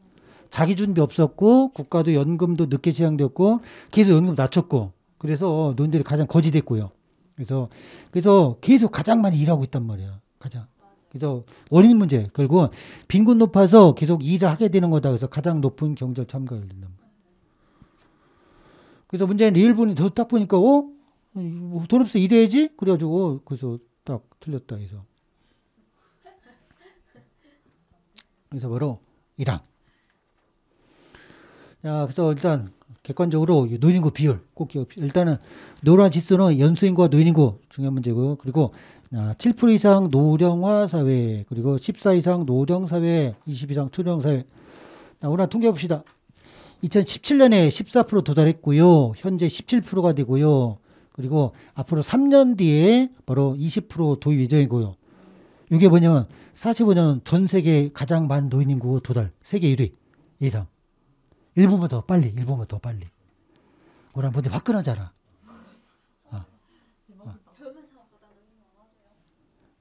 Speaker 1: 자기 준비 없었고 국가도 연금도 늦게 지향됐고 계속 연금 낮췄고 그래서 논들이 가장 거지됐고요. 그래서 그래서 계속 가장 많이 일하고 있단 말이야. 가장. 그래서 원인 문제 결국은 빈곤 높아서 계속 일을 하게 되는 거다. 그래서 가장 높은 경제 참가율 된단 말이야. 그래서 문제는 일본이 딱 보니까 어? 뭐 돈 없어 일해야지? 그래가지고 그래서 딱 틀렸다 해서. 그래서 바로 이랑. 야, 그래서 일단 객관적으로 노인인구 비율 꼭 기억. 해 일단은 노란 지수는 연수인구와 노인인구 중요한 문제고 요 그리고 7% 아, 이상 노령화 사회 그리고 14 이상 노령 사회, 20 이상 투령 사회. 자, 오늘 통계 봅시다. 2017년에 14% 도달했고요. 현재 17%가 되고요. 그리고 앞으로 3년 뒤에 바로 20% 도입 예정이고요. 이게 뭐냐면 45년 전 세계 가장 많은 노인 인구 도달 세계 1위 예상. 일 1분만 더 빨리, 일 1분만 더 빨리. 우리 한번 확 끊어져라.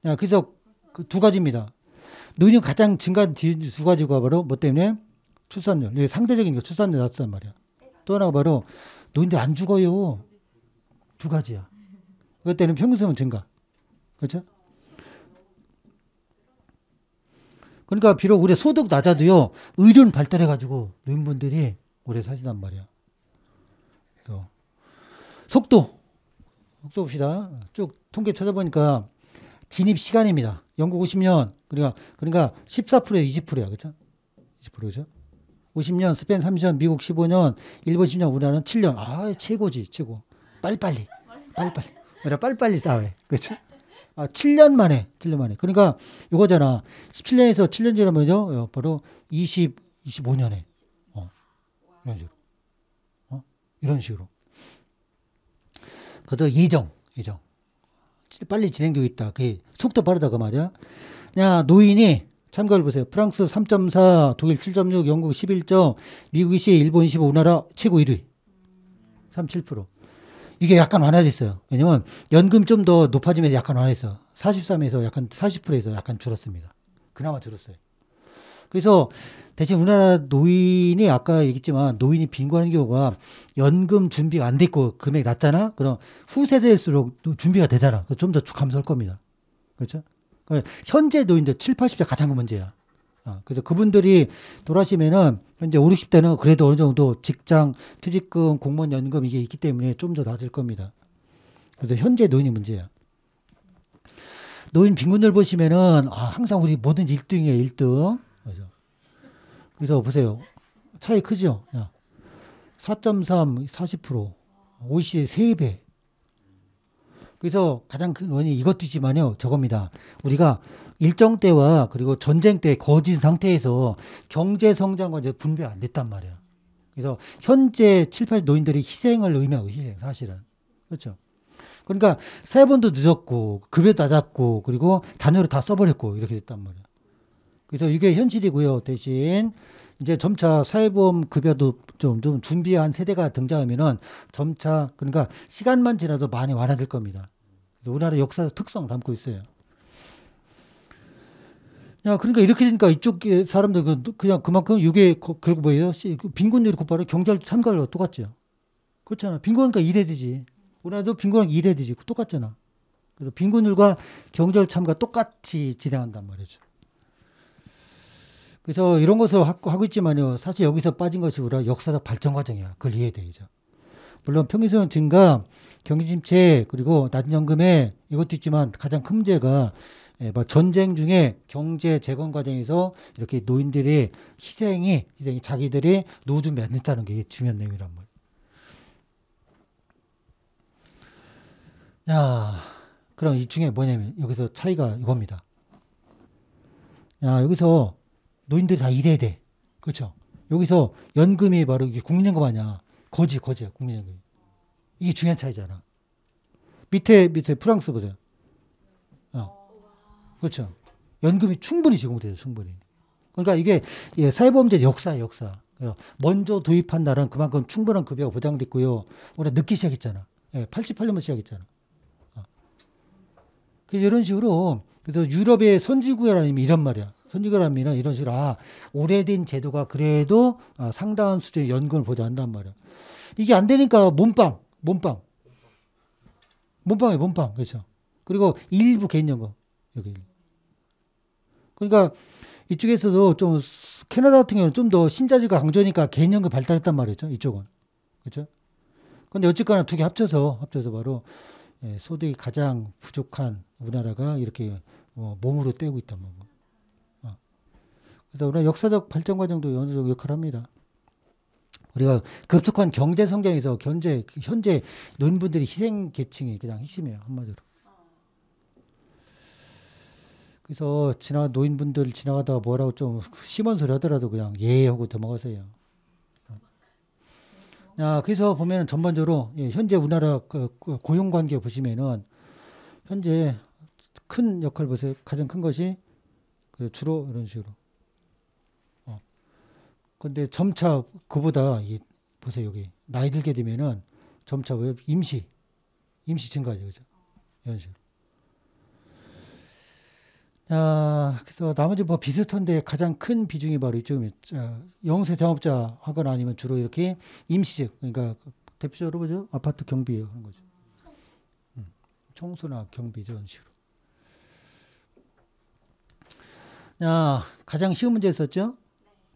Speaker 1: 야, 그래서 그 두 가지입니다. 노이 가장 증가한 두 가지가 바로 뭐 때문에 출산율. 이게 상대적인 거 출산율 낮단 말이야. 또 하나가 바로 노들안 죽어요. 두 가지야. 그때는 평균수면 증가. 그렇죠? 그러니까 비록 우리 소득 낮아도요 의료는 발달해가지고 노인분들이 오래 사신단 말이야. 그래서 속도 속도 봅시다. 쭉 통계 찾아보니까 진입 시간입니다. 영국 50년 그러니까 그러니까 14%에 20%야 그죠? 렇 20%죠? 50년 스페인 30년 미국 15년 일본 10년 우리나라는 7년 아 최고지 최고 빨리빨리 빨리빨리 빨리빨리 싸워 그렇죠? 아, 7년 만에, 7년 만에. 그러니까 이거잖아. 17년에서 7년 지나면요, 어, 바로 20, 25년에. 어, 이런 식으로. 어, 이런 식으로. 그것도 예정, 예정. 빨리 진행되고 있다. 그 속도 빠르다, 그 말이야. 야, 노인이, 참고를 보세요. 프랑스 3.4, 독일 7.6, 영국 11., 미국 2 일본 15, 우리나라 최고 1위. 37%. 이게 약간 완화됐어요. 왜냐면 연금 좀 더 높아지면서 약간 완화했어. 43에서 약간 40%에서 약간 줄었습니다. 그나마 줄었어요. 그래서 대신 우리나라 노인이 아까 얘기했지만 노인이 빈곤한 경우가 연금 준비가 안됐고금액 낮잖아. 그럼 후세대일수록 준비가 되잖아. 좀 더 감소할 겁니다. 그렇죠? 그러니까 현재 노인들 7, 80대 가장 큰 문제야. 어, 그래서 그분들이 돌아시면은 현재 5, 60대는 그래도 어느 정도 직장, 퇴직금, 공무원 연금 이게 있기 때문에 좀 더 낮을 겁니다. 그래서 현재 노인이 문제야. 노인 빈곤율 보시면은 아, 항상 우리 모든 1등이에요, 1등. 그죠? 그래서 보세요. 차이 크죠? 4.3, 40%. o e 3배. 그래서 가장 큰 원인이 이것도지만요, 저겁니다. 우리가 일정 때와 그리고 전쟁 때 거진 상태에서 경제 성장과 이제 분배 안 됐단 말이에요. 그래서 현재 7, 80 노인들이 희생을 의미하고 희생 사실은 그렇죠. 그러니까 세번도 늦었고 급여 낮았고 그리고 자녀를 다 써버렸고 이렇게 됐단 말이에요. 그래서 이게 현실이고요. 대신 이제 점차 사회보험 급여도 좀, 좀 준비한 세대가 등장하면은 점차 그러니까 시간만 지나도 많이 완화될 겁니다. 우리나라 역사 특성을 담고 있어요. 야, 그러니까 이렇게 되니까 이쪽 사람들 그 그냥 그만큼 이게 결국 뭐예요? 그 빈곤율이 곧바로 경제활동 참가율 똑같죠. 그렇잖아. 빈곤이니까 일해야 되지. 우리나라도 빈곤이니까 일해야 되지. 똑같잖아. 그래서 빈곤율과 경제 참가 똑같이 진행한단 말이죠. 그래서 이런 것을 하고 있지만요. 사실 여기서 빠진 것이 우리가 역사적 발전 과정이야. 그걸 이해해야 되죠. 물론 평균소득 증가, 경기 침체, 그리고 낮은 연금에 이것도 있지만 가장 큰 문제가 예, 뭐 전쟁 중에 경제 재건 과정에서 이렇게 노인들의 희생이 희생이 자기들이 노후 면했다는 게 중요한 내용이란 말. 야, 그럼 이 중에 뭐냐면 여기서 차이가 이겁니다. 야, 여기서 노인들 다 일해야 돼. 그렇죠? 여기서 연금이 바로 이게 국민연금 아니야. 거지, 거지야, 국민연금. 이게 중요한 차이잖아. 밑에 밑에 프랑스 보세요. 그렇죠. 연금이 충분히 제공돼요, 충분히. 그러니까 이게 예, 사회보험제 역사, 역사. 먼저 도입한 나라는 그만큼 충분한 급여가 보장됐고요. 우리 늦게 시작했잖아. 예, 88년부터 시작했잖아. 어. 그래서 이런 식으로 그래서 유럽의 선진국이라는 의미 이런 말이야. 선진국이라는 이런 식으로 아, 오래된 제도가 그래도 아, 상당한 수준의 연금을 보장한단 말이야. 이게 안 되니까 몸빵, 몸빵, 몸빵이 몸빵 그렇죠. 그리고 일부 개인연금 이렇게. 그러니까 이쪽에서도 좀 캐나다 같은 경우는 좀 더 신자재가 강조니까 개념연 발달했단 말이죠. 이쪽은. 그렇죠? 근데 어쨌거나 두 개 합쳐서 합쳐서 바로 예, 소득이 가장 부족한 우리나라가 이렇게 어, 몸으로 떼고 있단 말이고. 뭐. 어. 그래서 우리 역사적 발전 과정도 연쇄적 역할 합니다. 우리가 급속한 경제 성장에서 현재 현재 노분들이 희생 계층이 가장 핵심이에요 한마디로. 그래서 지나 노인분들 지나가다가 뭐라고 좀 심한 소리 하더라도 그냥 예 하고 넘어가세요. 아, 그래서 보면 전반적으로 예, 현재 우리나라 그, 그 고용 관계 보시면은 현재 큰 역할 보세요. 가장 큰 것이 그 주로 이런 식으로. 어. 근데 점차 그보다 이 보세요 여기 나이 들게 되면은 점차 임시 임시 증가죠, 그죠? 이런 식으로. 어, 그래서 나머지 뭐 비슷한데 가장 큰 비중이 바로 이쪽입니다. 영세 자업자 하거 아니면 주로 이렇게 임시직, 그러니까 대표적으로 뭐죠? 아파트 경비 하는 거죠. 음, 청소나 경비 이런 식으로. 야, 아, 가장 쉬운 문제 있었죠?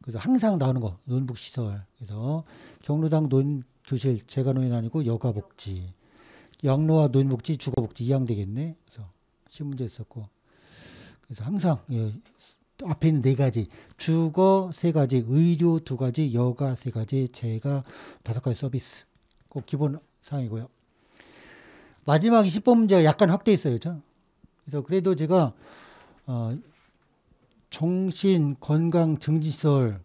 Speaker 1: 그래서 항상 나오는 거 논북 시설. 그래서 경로당 논 교실 재가 논이 아니고 여가 복지. 양로와 논 복지, 주거 복지 이양 되겠네. 그래서 쉬운 문제 있었고. 그래서 항상 예, 앞에 있는 네 가지 주거 세 가지 의료 두 가지 여가 세 가지 제가 다섯 가지 서비스 꼭 기본 사항이고요. 마지막 20번 문제가 약간 확대했어요. 그렇죠? 그래서 그래도 제가 어, 정신 건강 증진시설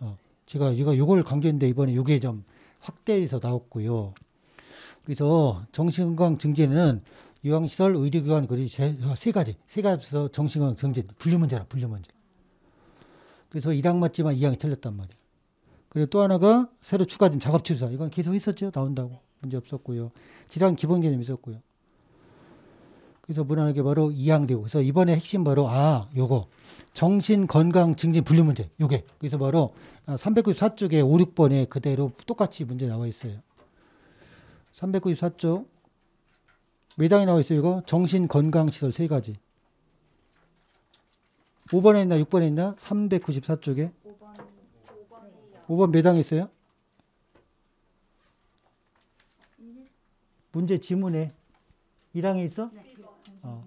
Speaker 1: 어, 제가 이거 요걸 강조했는데 이번에 요게 좀 확대해서 나왔고요. 그래서 정신 건강 증진은 요양시설, 의료기관 그리고 세 가지 세가지서 정신건 경제 분류 문제라 분류 문제. 그래서 1학 맞지만 2학이 틀렸단 말이야. 그리고 또 하나가 새로 추가된 작업치료사 이건 계속 있었죠 나온다고 문제 없었고요. 질환 기본 개념 있었고요. 그래서 무난하게 바로 2항되고 그래서 이번에 핵심 바로 아 요거 정신 건강 증진 분류 문제 요게 그래서 바로 394쪽에 5, 6번에 그대로 똑같이 문제 나와 있어요. 394쪽 매당에 나와 있어요. 이거 정신 건강 시설 세 가지. 5번에 있나 6번에 있나? 394쪽에. 5번, 5번, 매당에 있어요? 문제 지문에 1항에 있어? 네. 어.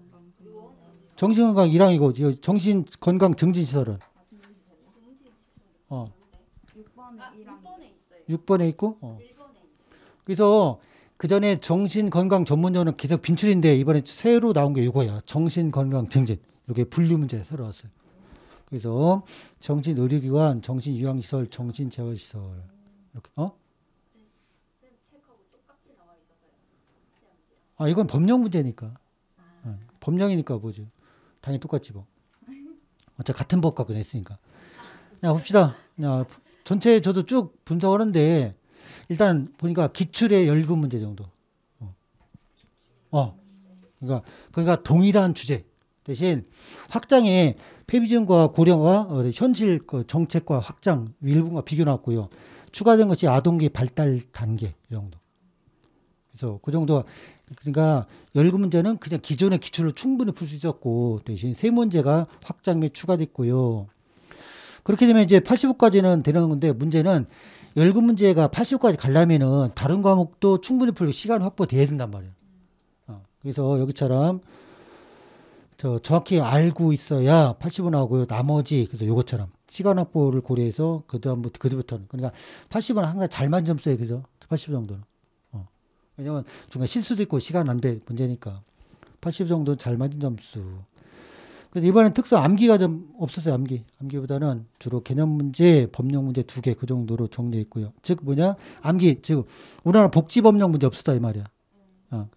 Speaker 1: 정신건강 1항이고 정신건강 증진시설은? 어. 6번에 있고 어. 그래서 그 전에 정신건강 전문전은 계속 빈출인데 이번에 새로 나온 게 이거예요. 정신건강 증진 이렇게 분류 문제 새로 왔어요. 그래서 정신의료기관, 정신유양시설, 정신재활시설 이렇게 어? 네, 아 이건 법령 문제니까 아. 예. 법령이니까 뭐죠 당연히 똑같지 뭐 어차피 같은 법 갖고 랬으니까야 봅시다 야 전체 저도 쭉 분석하는데 일단 보니까 기출의 열금 문제 정도. 어. 어. 그러니까 그러니까 동일한 주제 대신 확장에 페미즘과 고령화 어, 네, 현실 그 정책과 확장 일부과 비교 나고요 추가된 것이 아동기 발달 단계 이 정도. 그래서 그 정도 그러니까 열금 문제는 그냥 기존의 기출로 충분히 풀 수 있었고 대신 세문제가 확장 및 추가됐고요. 그렇게 되면 이제 85까지는 되는 건데 문제는 열구 문제가 80까지 갈라면은 다른 과목도 충분히 풀고 시간 확보돼야 된단 말이에요. 어, 그래서 여기처럼 저 정확히 알고 있어야 80은 나고요 나머지 그래서 요것처럼 시간 확보를 고려해서 그다음부터 그다부터는 그러니까 80은 항상 잘만 점수예 그죠? 80 정도는. 어. 왜냐면 중간 실수도 있고 시간 안배 문제니까 80 정도는 잘 맞은 점수. 그래서 이번엔 특수 암기가 좀 없었어요. 암기. 암기보다는 주로 개념 문제, 법령 문제 두 개 그 정도로 정리했고요. 즉 뭐냐? 암기 즉 우리나라 복지 법령 문제 없었다 이 말이야. 어.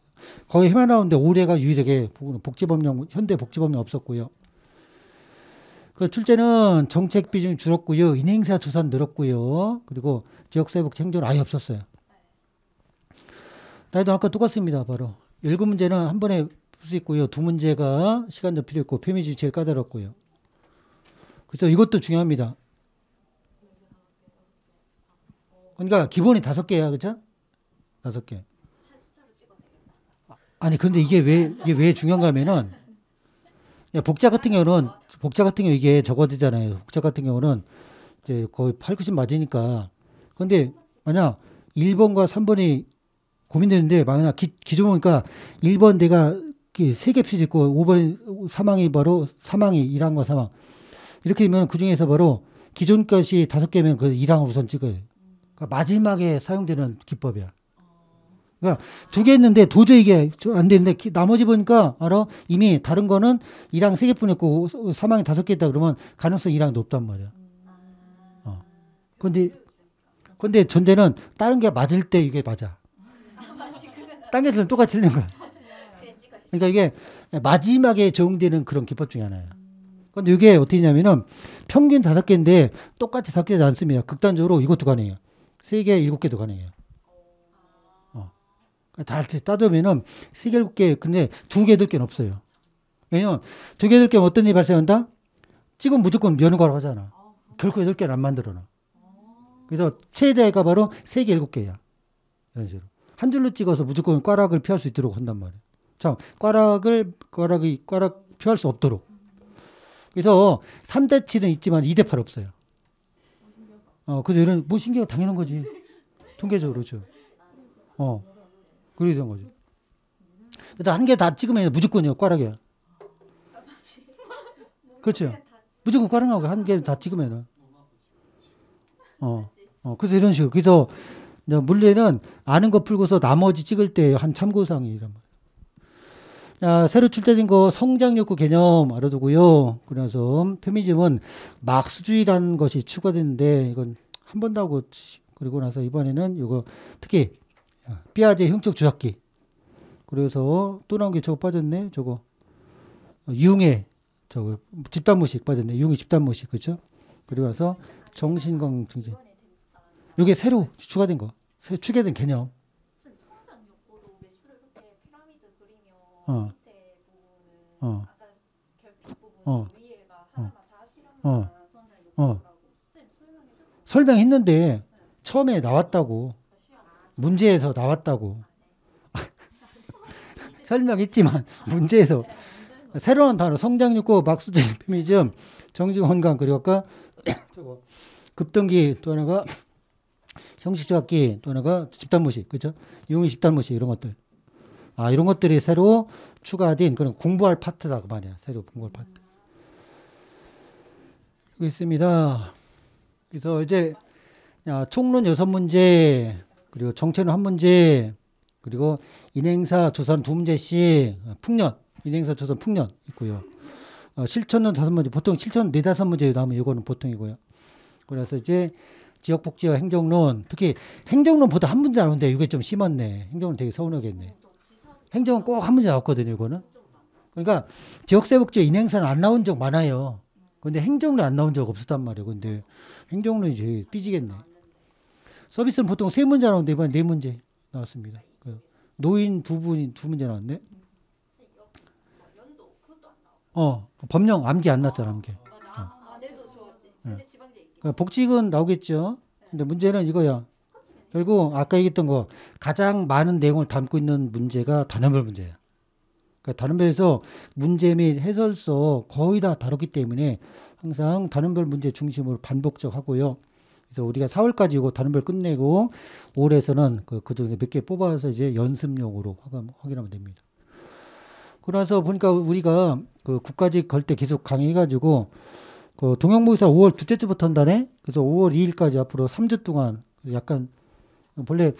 Speaker 1: 거의 해만 나오는데 올해가 유일하게 복지 법령 현대 복지 법령 없었고요. 그 출제는 정책 비중이 줄었고요. 인행사 조사 늘었고요. 그리고 지역사회복지 행정 아예 없었어요. 나이도 아까 똑같습니다. 바로 읽은 문제는 한 번에 풀수 있고요. 두 문제가 시간도 필요 했고페미지 제일 까다롭고요. 그렇죠. 이것도 중요합니다. 그러니까 기본이 다섯 개야, 그죠? 다섯 개. 아니 근데 이게 왜 이게 왜 중요한가면은 복자 같은 경우는 복자 같은 경우 이게 적어지잖아요. 복자 같은 경우는 이제 거의 8, 90 맞으니까. 근데 만약 1번과 3번이 고민되는데 만약 기, 기존 보니까 1번 내가 그 세개 씩지 있고 5번 사망이 바로 사망이 1항과 사망. 이렇게 되면 그 중에서 바로 기존 것이 다섯 개면 그 일항을 우선 찍어요. 그러니까 마지막에 사용되는 기법이야. 그러니까 두 개 있는데 도저히 이게 안 되는데 나머지 보니까 알아 이미 다른 거는 1항3 개뿐 이었고 사망이 5개 있다 그러면 가능성 1항 높단 말이야. 어. 근데 근데 전제는 다른 게 맞을 때 이게 맞아. 아, 딴게틀리 똑같이 틀린 거야. 그러니까 이게 마지막에 적용되는 그런 기법 중에 하나예요. 근데 이게 어떻게냐면은 평균 다섯 개인데 똑같이 다섯 개지 않습니다. 극단적으로 이것도 가능해요. 세 개, 일곱 개도 가능해요. 어. 그러니까 다 따져보면은 세 개, 일곱 개, 근데 두 개, 들개 없어요. 왜냐면 두 개, 들개 어떤 일이 발생한다? 지금 무조건 면허가로 하잖아. 결코 여덟 개를 안 만들어놔. 그래서 최대가 바로 세 개, 일곱 개야. 이런 식으로. 한 줄로 찍어서 무조건 꽈락을 피할 수 있도록 한단 말이야. 자, 꽈락을 꽈락이 꽈락 피할 수 없도록. 그래서 3대 7은 있지만 2대 8 없어요. 어, 근데 이런 뭐 신기해 당연한 거지. 통계적으로 그렇죠. 어. 그래야 거지. 일단 한 개 다 찍으면 무조건요 꽈락이야. 그렇죠. 무조건 꽈락하고 한 개 다 찍으면은. 어. 어, 그래서 이런 식으로. 그래서 물리는 아는 거 풀고서 나머지 찍을 때 한 참고사항이란 말이야. 아, 새로 출제된 거 성장욕구 개념 알아두고요. 그래서 페미즘은 막스주의라는 것이 추가됐는데 이건 한 번도 하고 그리고 나서 이번에는 이거 특히 삐아제 형적 조작기 그래서 또 나온 게 저거 빠졌네 저거 융의 저거 집단 무식 빠졌네 융의 집단 무식 그렇죠? 그리고 나서 정신건강 증진 이게 새로 추가된 거 새로 추가된 개념 어. 어. 어. 그 어. 어. 어. 어. 설명했는데 네. 처음에 나왔다고 문제에서 나왔다고 아, 설명했지만 문제에서 네, 새로운 단어 성장육구 막수진 페미즘 정직원강 그리고 아까 급등기 또 하나가 형식조합기 또 하나가 집단무식 그렇죠? 용의 집단무식 이런 것들 아 이런 것들이 새로 추가된 그런 공부할 파트다 그 말이야. 새로 공부할 파트. 여기 있습니다. 그래서 이제 총론 여섯 문제 그리고 정체론 한 문제 그리고 인행사 조선 두 문제씩 풍년 인행사 조선 풍년 있고요. 어, 실천은 다섯 문제 보통 실천 네 다섯 문제 나오면 이거는 보통이고요. 그래서 이제 지역복지와 행정론 특히 행정론보다 한 문제 나오는데 이게 좀 심었네. 행정론 되게 서운하겠네. 행정은 꼭 한 문제 나왔거든요, 이거는. 그러니까 지역세복지 인행사는 안 나온 적 많아요. 근데 행정은 안 나온 적 없었단 말이에요. 근데 행정은 이제 삐지겠네. 서비스는 보통 세 문제 나오는데 이번에 네 문제 나왔습니다. 노인 두 분이 두 문제 나왔네. 어, 법령 암기 안 났잖아, 암기. 아, 복직은 나오겠죠. 근데 문제는 이거야. 그리고 아까 얘기했던 거 가장 많은 내용을 담고 있는 문제가 단원별 문제예요. 그러니까 단원별에서 문제 및 해설서 거의 다 다뤘기 때문에 항상 단원별 문제 중심으로 반복적 하고요. 그래서 우리가 4월까지 이거 단원별 끝내고 올해서는 그, 그 중에 몇개 뽑아서 이제 연습용으로 확인하면 됩니다. 그래서 보니까 우리가 그 국가직 걸때 계속 강의해가지고 그동영모사 5월 둘째 주부터 한다네. 그래서 5월 2일까지 앞으로 3주 동안 약간 본래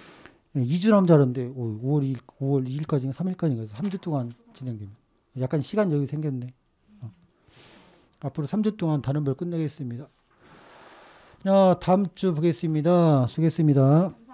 Speaker 1: 2주남자라는데 5월 2일, 5월 2일까지인가 3일까지인가 3주 동안 진행됩니다. 약간 시간 여유 생겼네. 어. 앞으로 3주 동안 단원별 끝내겠습니다. 자, 다음 주 보겠습니다. 수고했습니다.